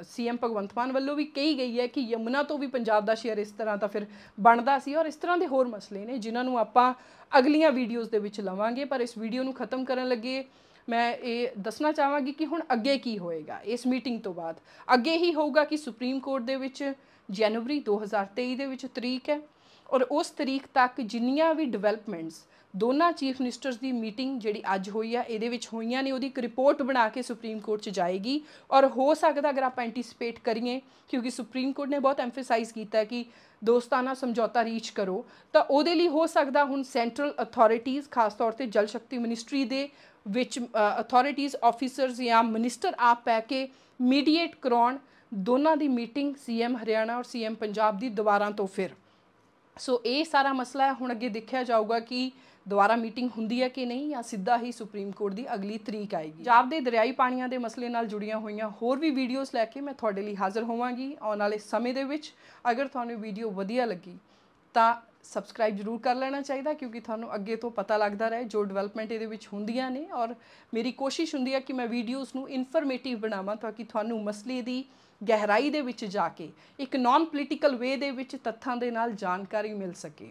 ਸੀਐਮ ਭਗਵੰਤ ਮਾਨ ਵੱਲੋਂ ਵੀ ਕਹੀ ਗਈ ਹੈ ਕਿ ਯਮੁਨਾ ਤੋਂ ਵੀ ਪੰਜਾਬ ਦਾ ਸ਼ੇਅਰ ਇਸ ਤਰ੍ਹਾਂ ਤਾਂ ਫਿਰ ਬਣਦਾ ਸੀ ਔਰ ਇਸ ਤਰ੍ਹਾਂ ਦੇ ਹੋਰ ਮਸਲੇ ਨੇ ਜਿਨ੍ਹਾਂ ਨੂੰ ਆਪਾਂ ਅਗਲੀਆਂ ਵੀਡੀਓਜ਼ ਦੇ ਵਿੱਚ ਲਵਾਂਗੇ ਪਰ ਇਸ ਵੀਡੀਓ ਨੂੰ ਖਤਮ ਕਰਨ ਲੱਗੇ ਮੈਂ ਇਹ ਦੱਸਣਾ ਚਾਹਾਂਗੀ ਕਿ ਹੁਣ ਅੱਗੇ ਕੀ ਹੋਏਗਾ ਇਸ ਮੀਟਿੰਗ ਤੋਂ ਬਾਅਦ ਅੱਗੇ ਹੀ ਹੋਊਗਾ ਕਿ ਸੁਪਰੀਮ ਕੋਰਟ ਦੇ ਵਿੱਚ ਜਨਵਰੀ 2023 ਦੇ ਵਿੱਚ ਤਰੀਕ ਹੈ ਔਰ ਉਸ ਤਰੀਕ ਤੱਕ ਜਿੰਨੀਆਂ ਵੀ ਡਿਵੈਲਪਮੈਂਟਸ ਦੋਨਾਂ ਚੀਫ ਮਿਨਿਸਟਰਸ ਦੀ ਮੀਟਿੰਗ ਜਿਹੜੀ ਅੱਜ ਹੋਈ ਆ ਇਹਦੇ ਵਿੱਚ ਹੋਈਆਂ ਨੇ ਉਹਦੀ ਇੱਕ ਰਿਪੋਰਟ ਬਣਾ ਕੇ ਸੁਪਰੀਮ ਕੋਰਟ 'ਚ ਜਾਏਗੀ ਔਰ ਹੋ ਸਕਦਾ ਅਗਰ ਆਪਾਂ ਐਂਟੀਸਪੇਟ ਕਰੀਏ ਕਿਉਂਕਿ ਸੁਪਰੀਮ ਕੋਰਟ ਨੇ ਬਹੁਤ ਐਮਫਸਾਈਜ਼ ਕੀਤਾ ਕਿ ਦੋਸਤਾਨਾ ਸਮਝੌਤਾ ਰੀਚ ਕਰੋ ਤਾਂ ਉਹਦੇ ਲਈ ਹੋ ਸਕਦਾ ਹੁਣ ਸੈਂਟਰਲ ਅਥਾਰਟੀਆਂ ਖਾਸ ਤੌਰ ਤੇ ਜਲ ਸ਼ਕਤੀ ਮਿਨਿਸਟਰੀ ਦੇ ਵਿੱਚ ਅਥਾਰਟੀਆਂ ਆਫੀਸਰਸ ਜਾਂ ਮਿਨਿਸਟਰ ਆਪ ਪੈ ਕੇ ਮੀਡੀਏਟ ਕਰਾਉਣ ਦੋਨਾਂ ਦੀ ਮੀਟਿੰਗ ਸੀਐਮ ਹਰਿਆਣਾ ਔਰ ਸੀਐਮ ਪੰਜਾਬ ਦੀ ਦੁਬਾਰਾ ਤੋਂ ਫਿਰ ਸੋ ਇਹ ਸਾਰਾ ਮਸਲਾ ਹੁਣ ਅੱਗੇ ਦੇਖਿਆ ਜਾਊਗਾ ਕਿ ਦੁਆਰਾ ਮੀਟਿੰਗ ਹੁੰਦੀ ਹੈ ਕਿ ਨਹੀਂ ਜਾਂ ਸਿੱਧਾ ਹੀ ਸੁਪਰੀਮ ਕੋਰਟ ਦੀ ਅਗਲੀ ਤਰੀਕ ਆਏਗੀ ਪੰਜਾਬ ਦੇ ਦਰਿਆਈ ਪਾਣੀਆਂ ਦੇ ਮਸਲੇ ਨਾਲ ਜੁੜੀਆਂ ਹੋਈਆਂ ਹੋਰ ਵੀ ਵੀਡੀਓਜ਼ ਲੈ ਕੇ ਮੈਂ ਤੁਹਾਡੇ ਲਈ ਹਾਜ਼ਰ ਹੋਵਾਂਗੀ ਆਉਣ ਵਾਲੇ ਸਮੇਂ ਦੇ ਵਿੱਚ ਅਗਰ ਤੁਹਾਨੂੰ ਵੀਡੀਓ ਵਧੀਆ ਲੱਗੀ ਤਾਂ ਸਬਸਕ੍ਰਾਈਬ ਜ਼ਰੂਰ ਕਰ ਲੈਣਾ ਚਾਹੀਦਾ ਕਿਉਂਕਿ ਤੁਹਾਨੂੰ ਅੱਗੇ ਤੋਂ ਪਤਾ ਲੱਗਦਾ ਰਹੇ ਜੋ ਡਿਵੈਲਪਮੈਂਟ ਇਹਦੇ ਵਿੱਚ ਹੁੰਦੀਆਂ ਨੇ ਔਰ ਮੇਰੀ ਕੋਸ਼ਿਸ਼ ਹੁੰਦੀ ਹੈ ਕਿ ਮੈਂ ਵੀਡੀਓਜ਼ ਨੂੰ ਇਨਫੋਰਮੇਟਿਵ ਬਣਾਵਾਂ ਤਾਂ ਕਿ ਤੁਹਾਨੂੰ ਮਸਲੇ ਦੀ ਗਹਿਰਾਈ ਦੇ ਵਿੱਚ ਜਾ ਕੇ ਇੱਕ ਨਾਨ ਪੋਲੀਟੀਕਲ ਵੇ ਦੇ ਵਿੱਚ ਤੱਥਾਂ ਦੇ ਨਾਲ ਜਾਣਕਾਰੀ ਮਿਲ ਸਕੇ